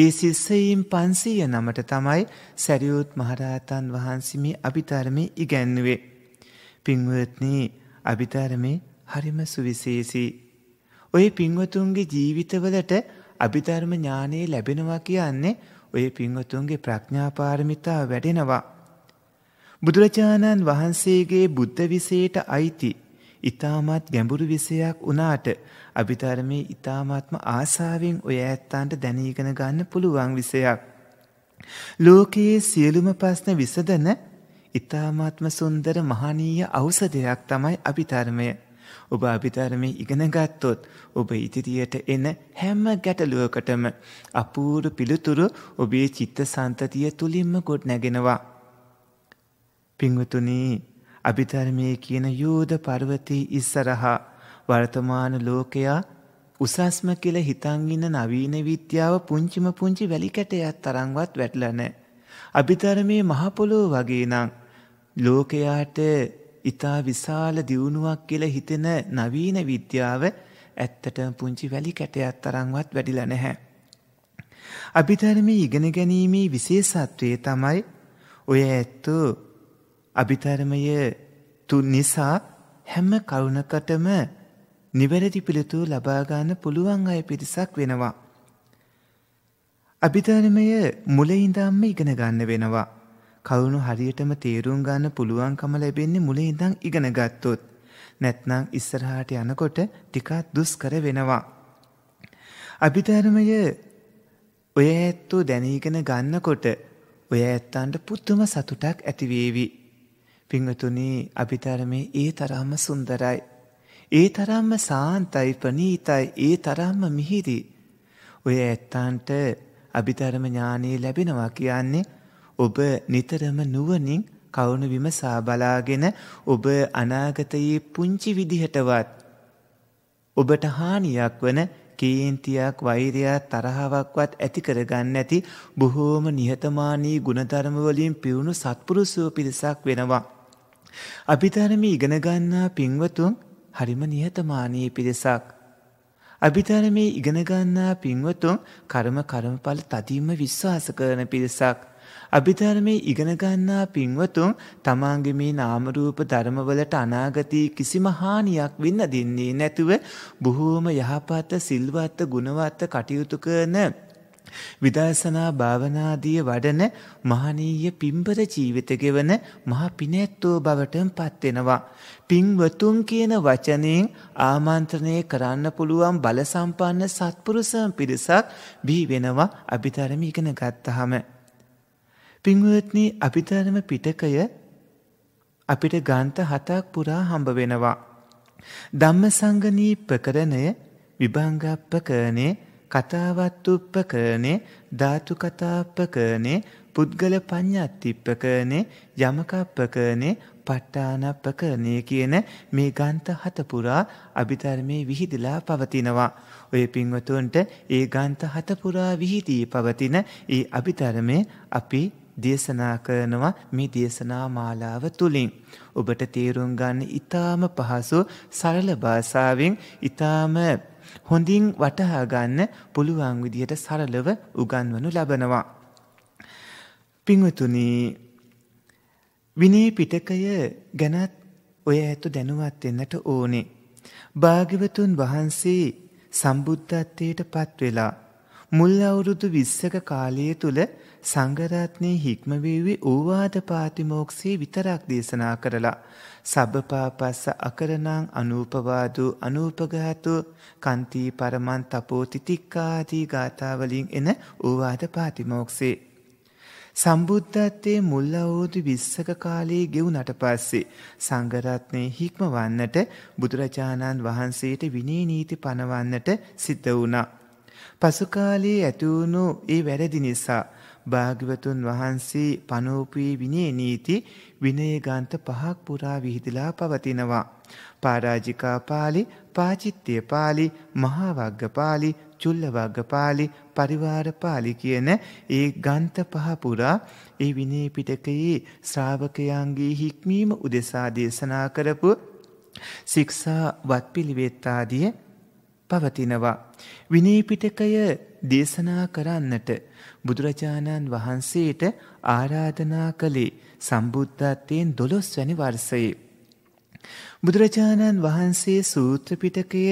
ඒ ශිස්සයින් පන්සීය නමට තමයි සැරියුත් මහරහතන් වහන්සමි අභිතරමි ඉගැන්නුවේ. පින්වත්නී අභිතරමේ හරිම සුවිශේසී. ඔය පින්වතුන්ගේ ජීවිතවලට අභිධර්ම ඥානයේ ලැබෙනවා කියන්නේ ඔය පින්වතුන්ගේ ප්‍රඥාපාරමිතා වැඩෙනවා. බුදුරජාණන් වහන්සේගේ බුද්ධ විසයට අයිති ඉතාමත් ගැඹුරු විසයක් වනාට අභිධර්මයේ ඉතාමත්ම ආසාවෙන් ඔය ඇත්තාන්ට දැනීගෙන ගන්න පුළුවන් විසයක්. ලෝකයේ සියලුම ප්‍රශ්න විසඳන ඉතාමත්ම සුන්දර මහනීය අවසදයක් තමයි අභිධර්මය. ඔබ අභිධර්මය ඉගෙන ගත්තොත් ඔබ ඉදිරියට එන හැම ගැටලුවකටම අපූරු පිළිතුරු ඔබේ චිත්ත සන්තතිය තුළින්ම ගොඩ නැගෙනවා. පිංවතුනී අභිධර්මය කියන යෝධ පර්වතී ඉස්සරහා වර්තමාන ලෝකයා උසස්ම කියල හිතන්ගින්න නවීන විද්‍යාව පුංචිම පුංචි වැලිකැටයත් තරංවත් වැටලන. අභිතරමේ මහපොලෝ වගේනං. ලෝකයාට ඉතා විශාල දියුණුවක් කියල හිතෙන නවීන විද්‍යාව ඇත්තට පුංචි වැලිකැටයත් තරංවත් වැඩිල නැහැ. අභිධර්ම ඉගෙන ගැනීමේ විශේෂත්වයේ තමයි ඔය ඇත්තු අභිධර්මය තු නිසා හැම කරුණකටම නිවැරදි පිළිතුරු ලබාගන්න පුළුවන් අය පිරිසක් වෙනවා. අභිධානමය මුලඉඳම්ම ඉගෙන ගන්න වෙනවා. කවුණු හරියටම තේරුම් ගන්න පුළුවන්කම ලැබෙන්නේ මුලේ ඉඳං ඉගෙන ගත්තොත්. නැත්නම් ඉස්සරහාට යනකොට ටිකත් දුස්කර වෙනවා. අභිධර්මය ඔය ඇත්තෝ දැනීගෙන ගන්නකොට ඔය ඇත්තන්ට පුද්දුම සතුටක් ඇතිවේවි. පිංහතුනී අභිධර්මය ඒ තරහම සුන්දරයි. ඒ තරම්ම සාන්තයි ප්‍රනීතයි ඒ තරම්ම මිහිරි. ඔය ඇත්තන්ට අභිධර්ම ඥානයේ ලැබෙනවා කියන්නේ ඔබ නිතරම නුවණින් කවුණු විමසා බලාගෙන ඔබ අනාගතයේ පුංචි විදිහටවත් ඔබට හානියක් වන කේන්තියක් වෛරයක් තරහාවක්වත් ඇති කරගන්න ඇති බොහෝම නිහතමානී ගුණධර්ම වලින් පිවුණු සත්පුරුෂයෝ පිරිසක් වෙනවා. අභිධර්ම ඉගෙන ගන්නා පින්වතුන් හරිම නිහතමානී පිරිසක්. අභිධර්මයේ ඉගෙනගන්නා පින්වතුන් කර්ම කර්මඵල තදින්ම විශ්වාස කරන පිරිසක්. අභිධර්මයේ ඉගෙනගන්නා පින්වතුන් තමාන්ගේ මේ නාමරූප ධර්මවලට අනාගතී කිසිම හානියක් වෙන්න දෙන්නේ නැතුව බොහෝම යහපත් සිල්වත් ගුණවත් කටයුතු කරන විදර්ශනා භාවනාදී වඩන මහනීය පින්බර ජීවිත ගෙවන මහා පිනැත්තෝ බවට පත් වෙනවා. පින්වතුන් කියන වචනයෙන් ආමන්ත්‍රණය කරන්න පුළුවන් බල සම්පන්න සත්පුරුෂයන් පිරිසක් බිහි වෙනවා අභිධර්ම ඉගෙන ගත්තාම. පින්වත්නි අභිධර්ම පිටකය අපිට ගාන්ත හතක් පුරා හම්බ වෙනවා. ධම්මසංගනී ප්‍රකරණය විභංගප්පකරණේ කතාවත් උප්පකරණේ ධාතු කතාප්පකරණේ පුද්ගල පඤ්ඤාත්තිප්පකරණේ යමකප්පකරණේ පට්ඨානප්පකරණේ කියන මේ ගාන්ත හත පුරා අභිධර්මයේ විහිදලා පවතිනවා. ඔය පින්වතුන්ට ඒ ගාන්ත හත පුරා විහිදී පවතින ඒ අභිධර්මයේ අපි දේශනා කරනවා මේ දේශනා මාලාව තුළින්. ඔබට තේරුම් ගන්න ඉතාම පහසු සරල භාෂාවෙන් ඉතාම හොඳින් වටහා ගන්න පුළුවන් විදියට සරලව උගන්වනු ලබනවා. පින්වතුනි විනී පිටකය ගැනත් ඔය ඇතු දැනුවත් වෙන්නට ඕනේ. භාග්‍යවතුන් වහන්සේ සම්බුද්ධත්වයට පත්වෙලා මුල් අවුරුදු 20ක කාලය තුල සංගරත්නය හික්මවේවි ඌවාද පාතිමෝක්ෂයේ විතරක් දේශනා කරලා. සබපාපස්ස අකරණං අනූපවාදූ අනූපගාතු කන්තී පරමන් තපෝතිතික්කාදී ගාථාවලින් එන ඌවාද පාතිමෝක්ෂේ. සම්බුද්ධත්තේ මුල් අවුරුදු විස්සක කාලයේ ගෙවුනට පස්සේ සංඝරත්නය හික්මවන්නට බුදුරජාණන් වහන්සේට විනී නීති පනවන්නට සිද්ධ වුණා. පසුකාලයේ ඇතිවුණු ඒ වැරදි නිසා භාග්‍යවතුන් වහන්සේ පනෝපී විනේ නීති විනයගන්ත පහක් පුරා විහිදලා පවතිනවා. පාරාජිකා පාලි, පාචිත්‍ය පාලි, මහා වග්ග පාලි, චුල්ල වග්ග පාලි, පරිවාර පාලි කියන ඒ ගන්ත පහ පුරා ඒ විනය පිටකයේ ශ්‍රාවකයන්ගේ හික්මීම උදෙසා දේශනා කරපු ශික්ෂා වත් පිළිවෙත් ආදී පවතිනවා. විනී පිටකය දේශනා කරන්නට බුදුරජාණන් වහන්සේට ආරාධනා කළේ සම්බුද්ධත්වයෙන් 12 වැනි වර්ෂයේ. බුදුරජාණන් වහන්සේ සූත්‍ර පිටකය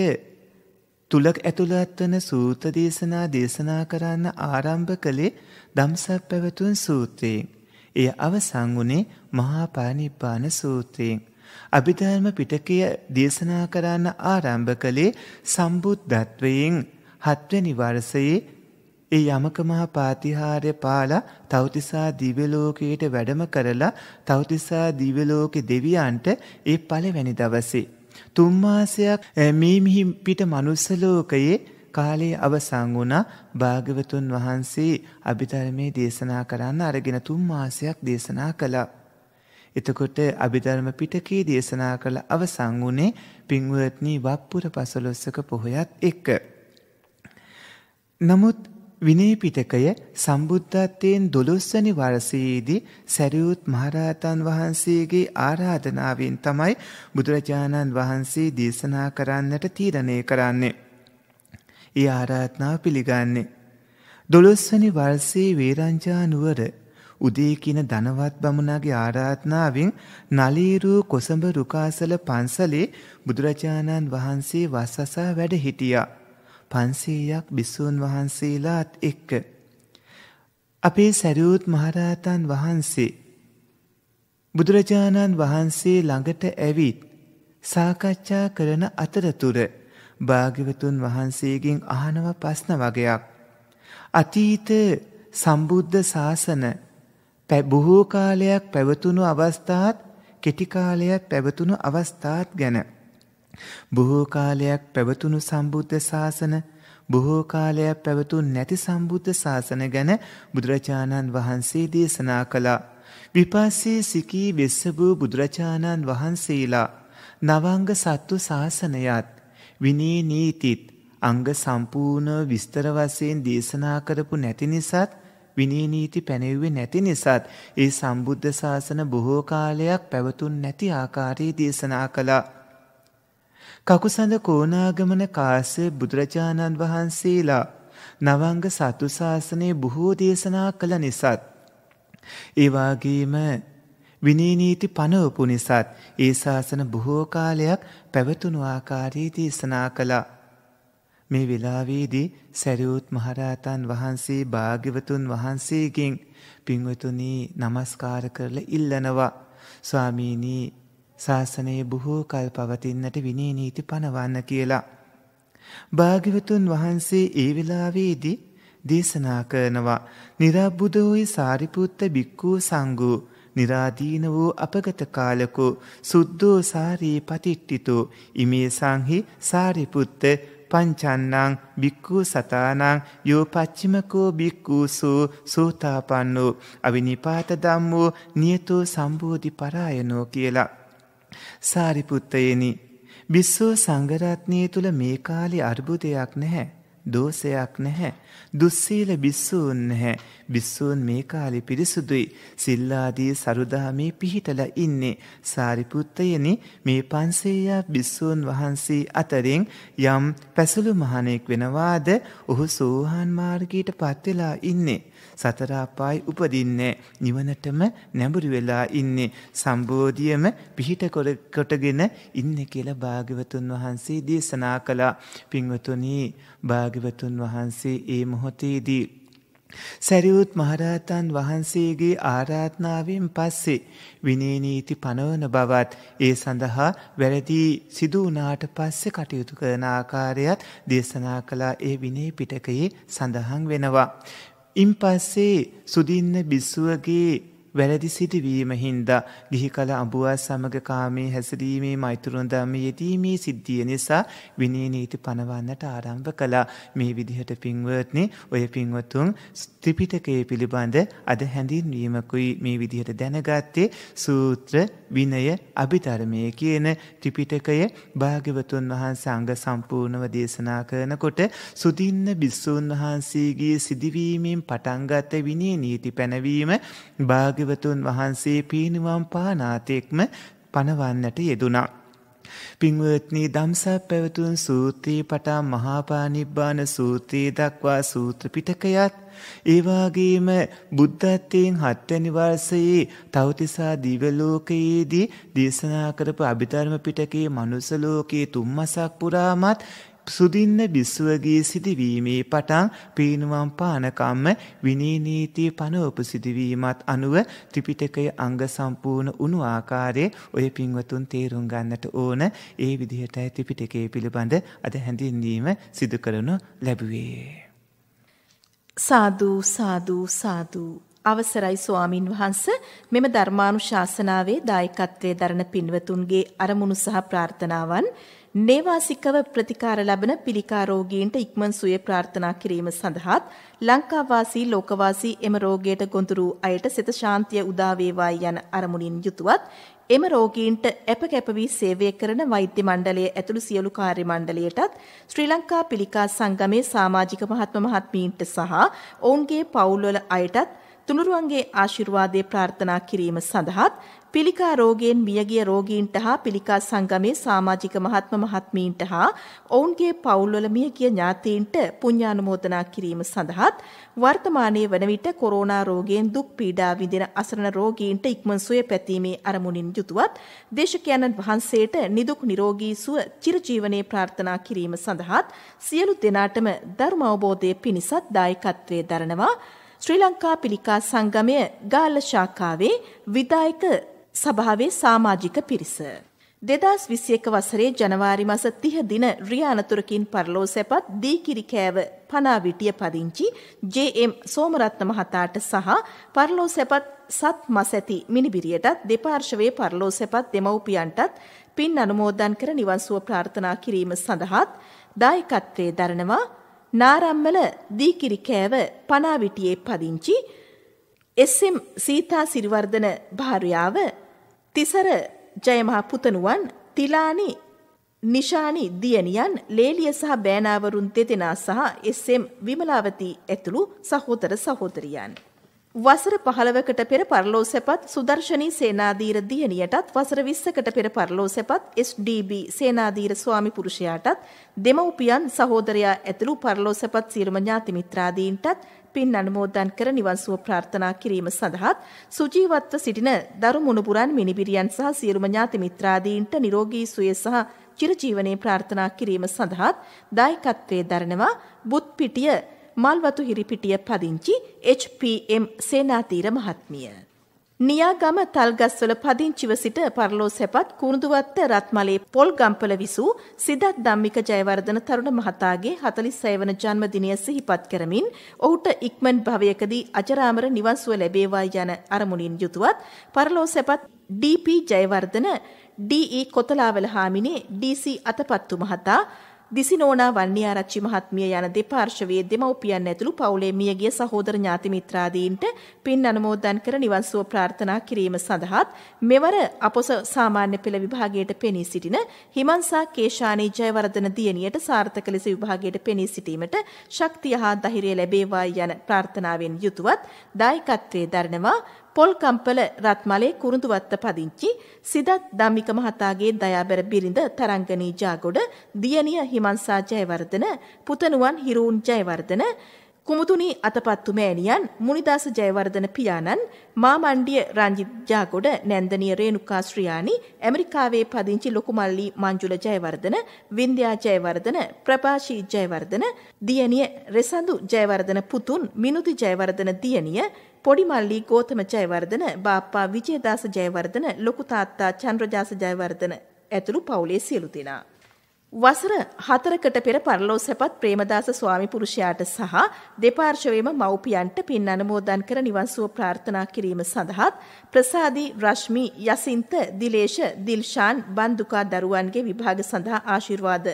තුලක් ඇතුළත් වන සූත්‍ර දේශනා දේශනා කරන්න ආරම්භ කළේ ධම්සප්පවතුන් සූත්‍රයෙන්. එය අවසන් වුණේ මහා පාණිපාන සූත්‍රයෙන්. අභිධර්ම පිටකය දේශනා කරන්න ආරම්භ කළේ සම්බුද්ධත්වයෙන් හත්වනි වර්සයේ ඒ යමකමහා පාතිහාරය පාලා තවතිසා දිවලෝකයට වැඩම කරලා තවතිසා දිවලෝකෙ දෙවියන්ට ඒ පළවැනි දවසේ. තුම්මාසයක් මේ මිහි පිට මනුස්සලෝකයේ කාලයේ අවසං වුණා භාගවතුන් වහන්සේ අභිධර්මයේ දේශනා කරන්න අරගෙන තුම්මාසයක් දේශනා කළා. එතකොට අභිධර්ම පිටකේ දේශනා කළ අවසං වුණේ පින්වත්නී වප්පුර පසළොස්සක පොහොයත් එක්ක. නමුත් විනේ පිටකය සම්බුද්ධත්වයෙන් දොළොස්වනි වර්සයේදී සැරියුත් මහරහතන් වහන්සේගේ ආරාධනාවෙන් තමයි බුදුරජාණන් වහන්සේ දේශනා කරන්නට තීරණය කරන්නේ. ඒ ආරාධනාව පිළිගන්නේ. දොළොස්වනි වර්සයේ වේරංජා නුවර උදේ කියන ධනවත් බමුණාගේ ආරාධනාවෙන් නලීරු කොසඹ රුකාසල පන්සලේ බුදුරජාණන් වහන්සේ වස්සසා වැඩ හිටියා. පන්සීයක් බිස්සූන් වහන්සේලාත් එක්ක. අපේ සැරියුත් මහරහතන් වහන්සේ. බුදුරජාණන් වහන්සේ ළඟට ඇවිත් සාකච්ඡා කරන අතරතුර භාග්‍යවතුන් වහන්සේගෙන් අහනව ප්‍රශ්න වගයක්. අතීත සම්බුද්ධ ශාසන බොහෝ කාලයක් පැවතුණු අවස්ථාත් කෙටි කාලයක් පැවතුණු අවස්ථාත් ගැන බොහෝ කාලයක් පැවතුණු සම්බුද්ධ ශාසන බොහෝ කාලයක් පැවතුන් නැති සම්බුද්ධ ශාසන ගැන බුදුරජාණන් වහන්සේ දේශනා කළා විපස්සේ සිකී වෙස්ස වූ බුදුරජාණන් වහන්සේලා නවංග සත්තු ශාසනයත් විනී නීතිත් අංග සම්පූර්ණ විස්තර වශයෙන් දේශනා කරපු නැති නිසාත් විනය නීති පැනෙව්වේ නැති නිසාත් ඒ සම්බුද්ධ ශාසන බොහෝ කාලයක් පැවතුන් නැති ආකාරයේ දේශනා කළා. කකුසඳ කෝනාගමන කාසේ බුදුරජාණන් වහන්සේලා නවංග සතු ශාසනයේ බොහෝ දේශනා කළ නිසාත්. ඒවාගේම විනීනීති පනවපු නිසාත් ඒ ශාසන බොහෝ කාලයක් පැවතුණු ආකාරයේ දේශනා කළා. මේ වෙලාවේදී සැරියුත් මහරහතන් වහන්සේ භාග්‍යවතුන් වහන්සේගෙන් පින්වතුනි নমස්කාර කරලා ඉල්ලනවා ස්වාමීනි ශාසනයේ බොහෝ කල් පවතින්නට විනී නීති පනවන්න කියලා භාග්‍යවතුන් වහන්සේ ඒ වෙලාවේදී දේශනා කරනවා නිරබ්බුදෝයි සාරිපුත්ත බික්කූ සංඝූ නිරාදීන වූ අපගත කාලකෝ සුද්දෝ සාරී පතිට්ටිතෝ ඉමේ සංහි සාරිපුත්ත පංචන්නං බික්කූ සතානං යෝපච්චිමකෝ බික්කූසූ සූතාපන්නූ අවිනිපාත දම් වූ නියතෝ සම්බෝධි පරායනෝ කියලා. සාරිපුත්තයනි. බිස්සෝ සංගරත්නය තුළ මේ කාලි අර්බුදයක් නැහැ. දෝෂයක් නැහැ. දුස්සීල බිස්සූන් නැහැ. බිස්සූන් මේ කාලේ පිරිසුදුයි. සිල්ලාදී සරුදාමේ පිහිටලා ඉන්නේ. සාරිපුත්තයනි මේ 500ක් බිස්සූන් වහන්සේ අතරින් යම් පැසළු මහණෙක් වෙනවාද? ඔහු සෝහාන් මාර්ගයට පත් වෙලා ඉන්නේ. සතර අපායි උපදින්නේ නිවනටම නැඹුරු වෙලා ඉන්නේ සම්බෝධියම පිහිට කොටගෙන ඉන්නේ කියලා භාග්‍යවතුන් වහන්සේ දේශනා කළා පින්වතුනි භාග්‍යවතුන් වහන්සේ ඒ මොහොතේදී සැරියුත් මහරහතන් වහන්සේගේ ආරාධනාවෙන් පස්සේ විනය නීති පනවන බවත් ඒ සඳහා වැරදි සිදු වුණාට පස්සේ කටයුතු කරන ආකාරයත් දේශනා කළ ඒ විනය පිටකයේ සඳහන් වෙනවා ඉන් පස්සේ සුදින්න බිස්සුවගේ වැලදි සිටවීම හින්දා ගිහි කල අඹුවා සමග කාමේ හැසිරීමේ මෛතුරුන්දම යෙදීමේ සිද්ධිය නිසා විනී නීති පනවන්නට ආරම්භ කළා මේ විදිහට පින්වර්ත්නි ඔය පින්වතුන් ස්ත්‍රිපිටකයේ පිළිබඳ අද හැඳින්වීමකුයි මේ විදිහට දැනගත්තේ සූත්‍ර විනය අභිධර්මය කියන ත්‍රිපිටකය භාග්‍යවතුන් වහන්සේ අංග සම්පූර්ණව දේශනා කරනකොට සුදින්න භිස්සූන් වහන්සේගේ සිදුවීමෙන් පටන්ගත විනී නීති පැනවීම භාග්‍ය භාග්‍යවතුන් වහන්සේ පීනුවම් පානාතෙක්ම පනවන්නට යෙදුණා. පින්වත්නී දම්සා පැවතුන් සූත්‍රී පටා මහාපානිබ්බාන සූත්‍රයේ දක්වා සූත්‍ර පිටකයත් ඒවාගේම බුද්ධත්තයෙන් හත්වැනි වර්සයේ තවතිසා දිවලෝකයේදී දේශනා කරපු අභිධර්ම පිටකේ මනුසලෝකයේ තුම්මසක් පුරාමත් සුදින්න බිස්සුවගේ සිදුවීමේ පටන් පීනුවම් පානකම්ම විනී නීතිය පනවපු සිදුවීමත් අනුව ත්‍රිපිටකය අංග සම්පූර්ණ උණු ආකාරයේ ඔය පින්වතුන් තේරුම් ගන්නට ඕන ඒ විදිහටයි ත්‍රිපිටකයේ පිළිබඳ අද හැඳින්වීම සිදු කරනු ලැබුවේ. සාදු සාදු සාදු අවසරයි ස්වාමින් වහන්ස මෙම ධර්මානුශාසනාවේ දායකත්වයේ දරණ පින්වතුන්ගේ අරමුණු සහ ප්‍රාර්ථනාවන් නේවාසිකව ප්‍රතිකාර ලබන පිළිකා රෝගීන්ට ඉක්මන් සුවය ප්‍රාර්ථනා කිරීම සඳහාත් ලංකාවාසී ලෝකවාසී එම රෝගයට ගොඳුරු අයට සිත ශාන්තිය උදා වේවායි යන අරමුණින් යුතුවත් එම රෝගීන්ට ඇප කැප වී සේවය කරන වෛද්‍ය මණ්ඩලය ඇතුළු සියලු කාර්ය මණ්ඩලයටත් ශ්‍රී ලංකා පිළිකා සංගමේ සමාජික මහත්ම මහත්මීන්ට සහ ඔවුන්ගේ පවුල්වල අයටත් තුනුරුවන්ගේ ආශිර්වාදය ප්‍රාර්ථනා කිරීම සඳහාත් පිළිකා රෝගයෙන් මියගිය රෝගීන්ට හා පිළිකා සංගමේ සමාජික මහත්ම මහත්මීන්ට හා ඔවුන්ගේ පවුල්වල මියගිය ඥාතීන්ට පුණ්‍යානුමෝදනා කිරීම සඳහාත් වර්තමානයේ වන විට කොරෝනා රෝගයෙන් දුක් පීඩා විඳින අසරණ රෝගීන්ට ඉක්මන් සුවය පැතීමේ අරමුණින් යුතුවත් දේශකයන්න් වහන්සේට නිදුක් නිරෝගී සුව චිරජීවනයේ ප්‍රාර්ථනා කිරීම සඳහාත් සියලු දෙනාටම ධර්ම අවබෝධයේ පිණිසත් දායකත්වයේ දරනවා ශ්‍රී ලංකා පිළිකා සංගමය ගාල්ල ශාඛාවේ විදායක සභාවේ සමාජික පිරිස. දෙදස් විසියක වසරේ ජනවාරි මස තිහ දින රියානතුරකින් පරලෝ සැපත් දීකිරිකෑව පනාවිටිය පදිංචි ජම් සෝමරත්න මහතාට සහ පරලෝ සැපත් සත් මස ඇති මිනිබිරියටත් දෙපාර්ශවයේ පරලෝ සැපත් දෙමව්පියන්ටත් පින් අනුමෝදන් කර නිවන්සුව ප්‍රාර්ථනා කිරීම සඳහාත් දායකත්වයේ දරනවා නාරම්මල දීකිරිකෑව පනාවිටියේ පදිංචි එස්.එම්. සීතා සිරිවර්ධන භාර්යාව තිසර ජයමහා පුතණුවන් තිලානි නිශානි දියණියන් ලේලිය සහ බෑනාවරුන් දෙදෙනා සහ එස්.එම්. විමලාවති ඇතුළු සහෝදර සහෝදරියන්. වසර 15කට පෙර පරලෝ සැපත් සුදර්ශනී සේනාධීර දියණියටත් වසර 20කට පෙර පරලෝ සැපත් එස්.ඩී.බී. සේනාධීර ස්වාමි පුරුෂයාටත් දෙමව්පියන් සහෝදරයා ඇතුළු පරලෝ සැපත් සියලුම ඥාති මිත්‍රාදීන්ටත් පින් අනුමෝදන් කර නිවන් සුව ප්‍රාර්ථනා කිරීම සඳහාත් සුජීවත්ව සිටින දරු මුණුපුරන් මිනිබිරියන් සහ සියලුම ඥාති මිත්‍රාදීන්ට නිරෝගී සුවය සහ චිරජීවනයේ ප්‍රාර්ථනා කිරීම සඳහාත් දායකත්වයේ දරනවා බුත් පිටිය මල්වතු හිරිපිටිය පදිංචි HPM සේනාතීර මහත්මිය නියාගම තල්ගස්වල පදිංචිව සිට පරලෝ සැපත් කුරුඳුවත්ත රත්මලේ පොල්ගම්පල විසූ සිදත් ධම්මික ජයවර්ධන තරුණ මහතාගේ 46 වන ජන්මදිනය සිහිපත් කරමින් ඔහුට ඉක්මන් භවයකදී අජරාමර නිවන්සුව ලැබේවා යන අරමුණින් යුතුවත් පරලෝ සැපත් ඩීපී ජයවර්ධන ඩී කොතලාවල හාමිනේ ඩීසී අතපත්තු මහතා දිසිනෝනා වන්නියාරච්චි මහත්මිය යන දෙපාර්ශවයේ දෙමව්පියන් ඇතුළු පවුලේ මියගිය සහෝදර ඥාති මිත්‍රාදීන්ට පින් අනුමෝදන් කර නිවන් සුව ප්‍රාර්ථනා කිරීම සඳහාත් මෙවර අපොස සාමාන්‍ය පෙළ විභාගයට පෙනී සිටින හිමන්සා කේශානී ජයවර්ධන දියණියට සාර්ථක ලෙස විභාගයට පෙනී සිටීමට ශක්තිය හා ධෛර්යය ලැබේවා යන ප්‍රාර්ථනාවෙන් යුතුවත් දායකත්වයේ දරනවා පොල්කම්පල රත්මලේ කුරුඳුවත්ත පදිංචි සිදත් ධම්මික මහතාගේ දයාබර බිරිඳ තරංගනී ජාගොඩ දියණිය හිමන්සා ජයවර්ධන පුතණුවන් හිරුන් ජයවර්ධන කුමුතුනි අතපත්තු මෑණියන් මුනිදාස ජයවර්ධන පියාණන් මාමණ්ඩිය රංජිත් ජාගොඩ නැන්දනිය රේණුකා ශ්‍රියානි ඇමරිකාවේ පදිංචි ලොකු මල්ලි මංජුල ජයවර්ධන වින්ද්‍යා ජයවර්ධන ප්‍රභාෂී ජයවර්ධන දියණිය රෙසඳු ජයවර්ධන පුතුන් මිනුති ජයවර්ධන දියණිය පොඩි මල්ලි ගෝතම ජයවර්ධන, බාප්පා විජේදාස ජයවර්ධන, ලොකු තාත්තා චන්ද්‍රජාස ජයවර්ධන ඇතුළු පවුලේ සියලු දෙනා. වසර 4කට පෙර පරලෝ සැපත් ප්‍රේමදාස ස්වාමි පුරුෂයාට සහ දෙපාර්ශවයේම මව්පියන්ට පින් අනුමෝදන් කර නිවන් සුව ප්‍රාර්ථනා කිරීම සඳහාත් ප්‍රසාදී රශ්මි යසින්ත දිලේෂ දිල්ෂාන් බන්දුකා දරුවන්ගේ විභාග සඳහා ආශිර්වාද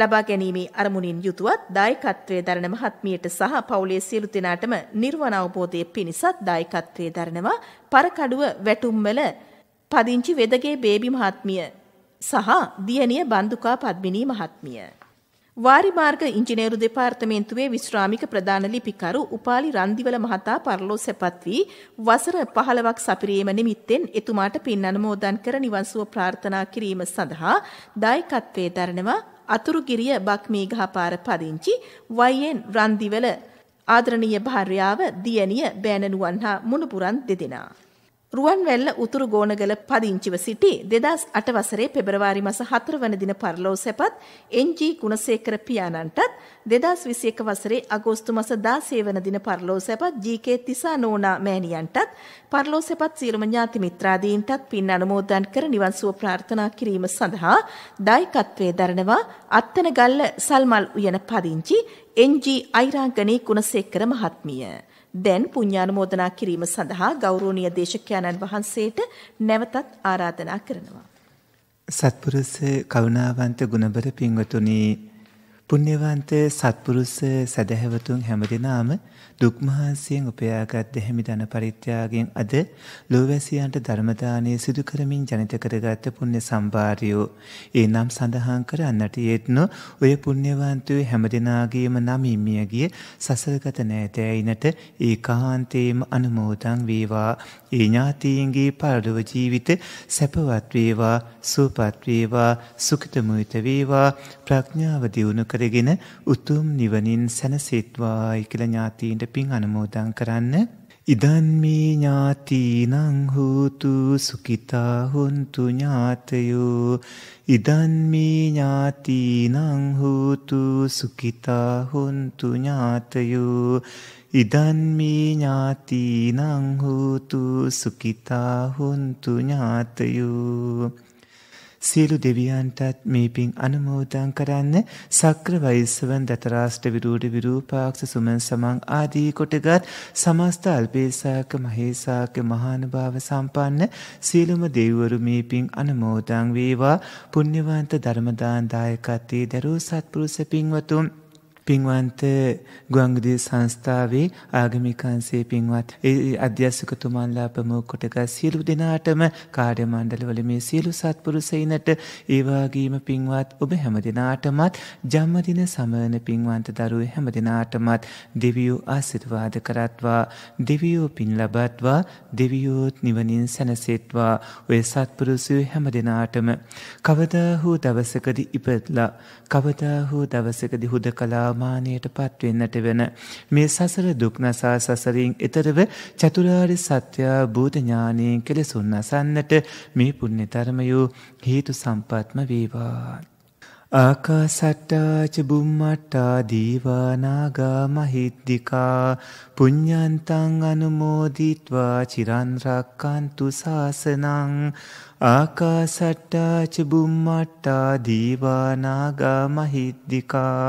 ලබා ගැනීමේ අරමුණින් යුතුවත් දායකත්වයේ දරන මහත්මියට සහ පවුලේ සියලු දෙනාටම නිර්වාණ අවබෝධයේ පිණිසත් දායකත්වයේ දරනවා පරකඩුව වැටුම්වල පදිංචි වෙදගේ බේබි මහත්මිය සහ දියණිය බන්දුකා පද්මිනී මහත්මිය වාරි මාර්ග ඉංජිනේරු දෙපාර්තමේන්තුවේ විශ්‍රාමික ප්‍රධාන ලිපිකරු උපාලි රන්දිවල මහතා පරලෝ සැපත් වී වසර 15ක් සපිරීම නිමිත්තෙන් එතුමාට පින් අනුමෝදන් කර නිවන් සුව ප්‍රාර්ථනා කිරීම සඳහා දායකත්වයේ දරනවා අතුරුගිරිය බක්මීගහ පාර පදිංචි වයිඑන් රන්දිවල ආදරණීය භාර්යාව දියණිය බෑණනුවන් හා මුණුපුරන් දෙදෙනා රුවන්වැල්ල උතුරු ගෝනගල පදිංචිව සිටි 2008 වසරේ පෙබරවාරි මාස 4 වන දින පරලෝ සැපත් එන්.ජී. ගුණසේකර පියාණන්ටත් 2021 වසරේ අගෝස්තු මාස 16 වන දින පරලෝ සැපත් ජී.කේ. තිසා නෝනා මෑණියන්ටත් පරලෝ සැපත් සියලුම ඥාති මිත්‍රාදීන්ටත් පින් අනුමෝදන් කර නිවන් සුව ප්‍රාර්ථනා කිරීම සඳහා දායකත්වයේ දරනවා අත්තනගල්ල සල්මල් උයන පදිංචි එන්.ජී. අයිරාංගනී ගුණසේකර මහත්මිය. දැන් පුණ්‍යානුමෝදනා කිරීම සඳහා ගෞරවනීය දේශකයන්න් වහන්සේට නැවතත් ආරාධනා කරනවා. සත්පුරුෂ කරුණාවන්ත ගුණබර පින්වතුනි පුණ්‍යවන්ත සත්පුරුෂ සදහැවතුන් හැමදෙනාම දුක්මහන්සියෙන් උපයාගත් දෙහැමිදන පරිත්‍යාගයෙන් අද ලෝවැසියන්ට ධර්මදානය සිදු කරමින් ජනිත කරගත්ත පුණ්‍ය සම්භාරයෝ. ඒ නම් සඳහන් කරන්නට යෙත්නො ඔය පුණ්‍යවන්තයෝ හැමදෙනාගේම නමින් මියගිය සසරගත නෑතෑයිනට ඒ කාන්තේම අනුමෝදන් වේවා. ඒ ඥාතීන්ගේ පරලොව ජීවිත සැපවත් වේවා, සූපත් වේවා, සුඛිතමුිත වේවා, ප්‍රඥාව දියුණු කරගෙන උතුම් නිවනින් සැනසෙත්වායි කියලා ඥාතීන්ට පින් අනුමෝදන් කරන්න. ඉදන්මී ඥාතිනං හූතු සුකිතා හොන්තු ඥාතයෝ ඉදන්මී ඥාතිනං හූතු සුකිතා හොන්තු ඥාතයෝ ඉදන්මී ඥාතිනං හූතු සුකිතා හොන්තු ඥාතයෝ සියලු දෙවියන්ටත් මේ පින් අනුමෝදන් කරන්න සක්‍ර වෛස්සවන් දතරාෂ්ට විරූඩ විරූපාක්ෂ සුමන් සමං ආදී කොටගත් සමස්ත අල්පේසාක මහේසාක මහානුභාව සම්පන්න සියලුම දෙව්වරු මේ පින් අනුමෝදන් වේවා පුණ්‍යවන්ත ධර්මදාන් දායකත්වයේ දරූ සත්පුරුෂ පින්වතුන් පින්වන්ත ගුවන්විදුලි සංස්ථාවේ ආගමික අංශයේ පින්වත් ඒ අධ්‍යක්ෂකතුමන්ලා ප්‍රමුඛ කොටගත් සියලු දෙනාටම කාර්ය මණ්ඩලවල මේ සියලු සත්පුරුෂයිනට ඒ වගේම පින්වත් ඔබ හැම දිනාටමත් ජන්මදින සමරන පින්වන්ත දරුවෝ හැම දිනාටමත් දෙවියෝ ආශිර්වාද කරත්වා දෙවියෝ පින් ලබත්වා දෙවියෝ නිවනින් සැනසෙත්වා ඔය සත්පුරුෂයෝ හැම දිනාටම කවදා හෝ දවසකදී ඉපදලා කවදා හෝ දවසකදී හුදකලා අවමානයට පත් වෙන්නට වෙන මේ සසර දුක් නසා සසරින් ඊතරව චතුරාර්ය සත්‍ය භූත ඥානයෙන් කෙලසුන් නසන්නට මේ පුණ්‍ය ධර්මයෝ හේතු සම්පත්ම වේවා ආකාසට්ටාච බුම්මට්ටා දීවානාගා මහිද්දිකා පුඤ්ඤන්තං අනුමෝදිත්වා චිරන් රක්칸තු සාසනං ආකාසට්ටාච බුම්මට්ටා දීවානාගා මහිද්දිකා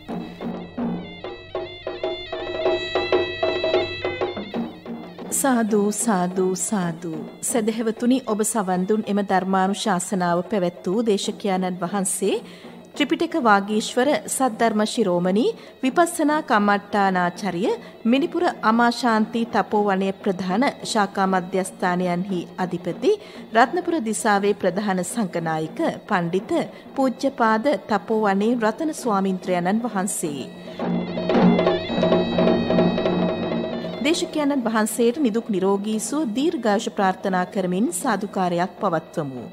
සාදූ සාදූ සාදූ සැදැහැවතුනි ඔබ සවන්දුන් එම ධර්මාණු ශාසනාව පැවැත් වූ දේශකයාණන් වහන්සේ ත්‍රිපිටක වාගීශ්වර සද්ධර්ම ශිරෝමණී විපස්සනා කම්මට්ටානාචරිය මිනිපුර අමාශාන්ති තපෝවනය ප්‍රධාන ශාකා මධ්‍යස්ථානයන්හි අධිපති රත්නපුර දිසාවේ ප්‍රධාන සංඝනායක පණ්ඩිත පූජ්‍යපාද තපෝවනේ රතන ස්වාමින්ත්‍රයන්න් වහන්සේ. දේශකයන්න් වහන්සේට නිදුක් නිරෝගී සුව දීර්ඝායුෂ ප්‍රාර්ථනා කරමින් සාදුකාරයක් පවත්වමු.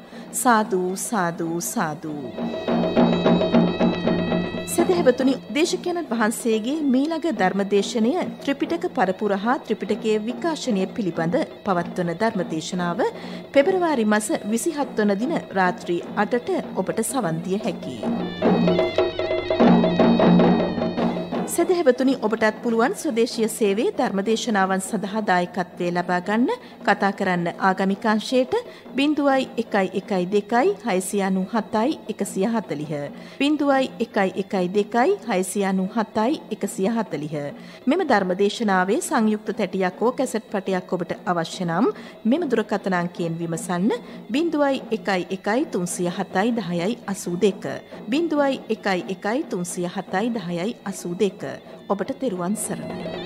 සාදු සාදු සාදු. සදහැවතුනි දේශකයන්න් වහන්සේගේ මීළඟ ධර්මදේශනය ත්‍රිපිටක පරපුර හා ත්‍රිපිටකයේ විකාශනය පිළිබඳ පවත්වන ධර්මදේශනාව පෙබරවාරි මස 27 වන දින රාත්‍රී 8ට ඔබට සවන් දිය හැකියි. සැදැහැවතුනි ඔබටත් පුළුවන් ස්වදේශීය සේවයේ ධර්මදේශනාවන් සඳහා දායකත්වයේ ලබා ගන්න කතා කරන්න ආගමිකංශයට 0112697140 0112697140 මෙම ධර්මදේශනාවේ සංයුක්ත තැටියක් හෝ කැසට් පටයක් ඔබට අවශ්‍ය නම් මෙම දුරකථන අංකයෙන් විමසන්න 0113071082 0113071082 එක්ක ඔබට තෙරුවන් සරණයි.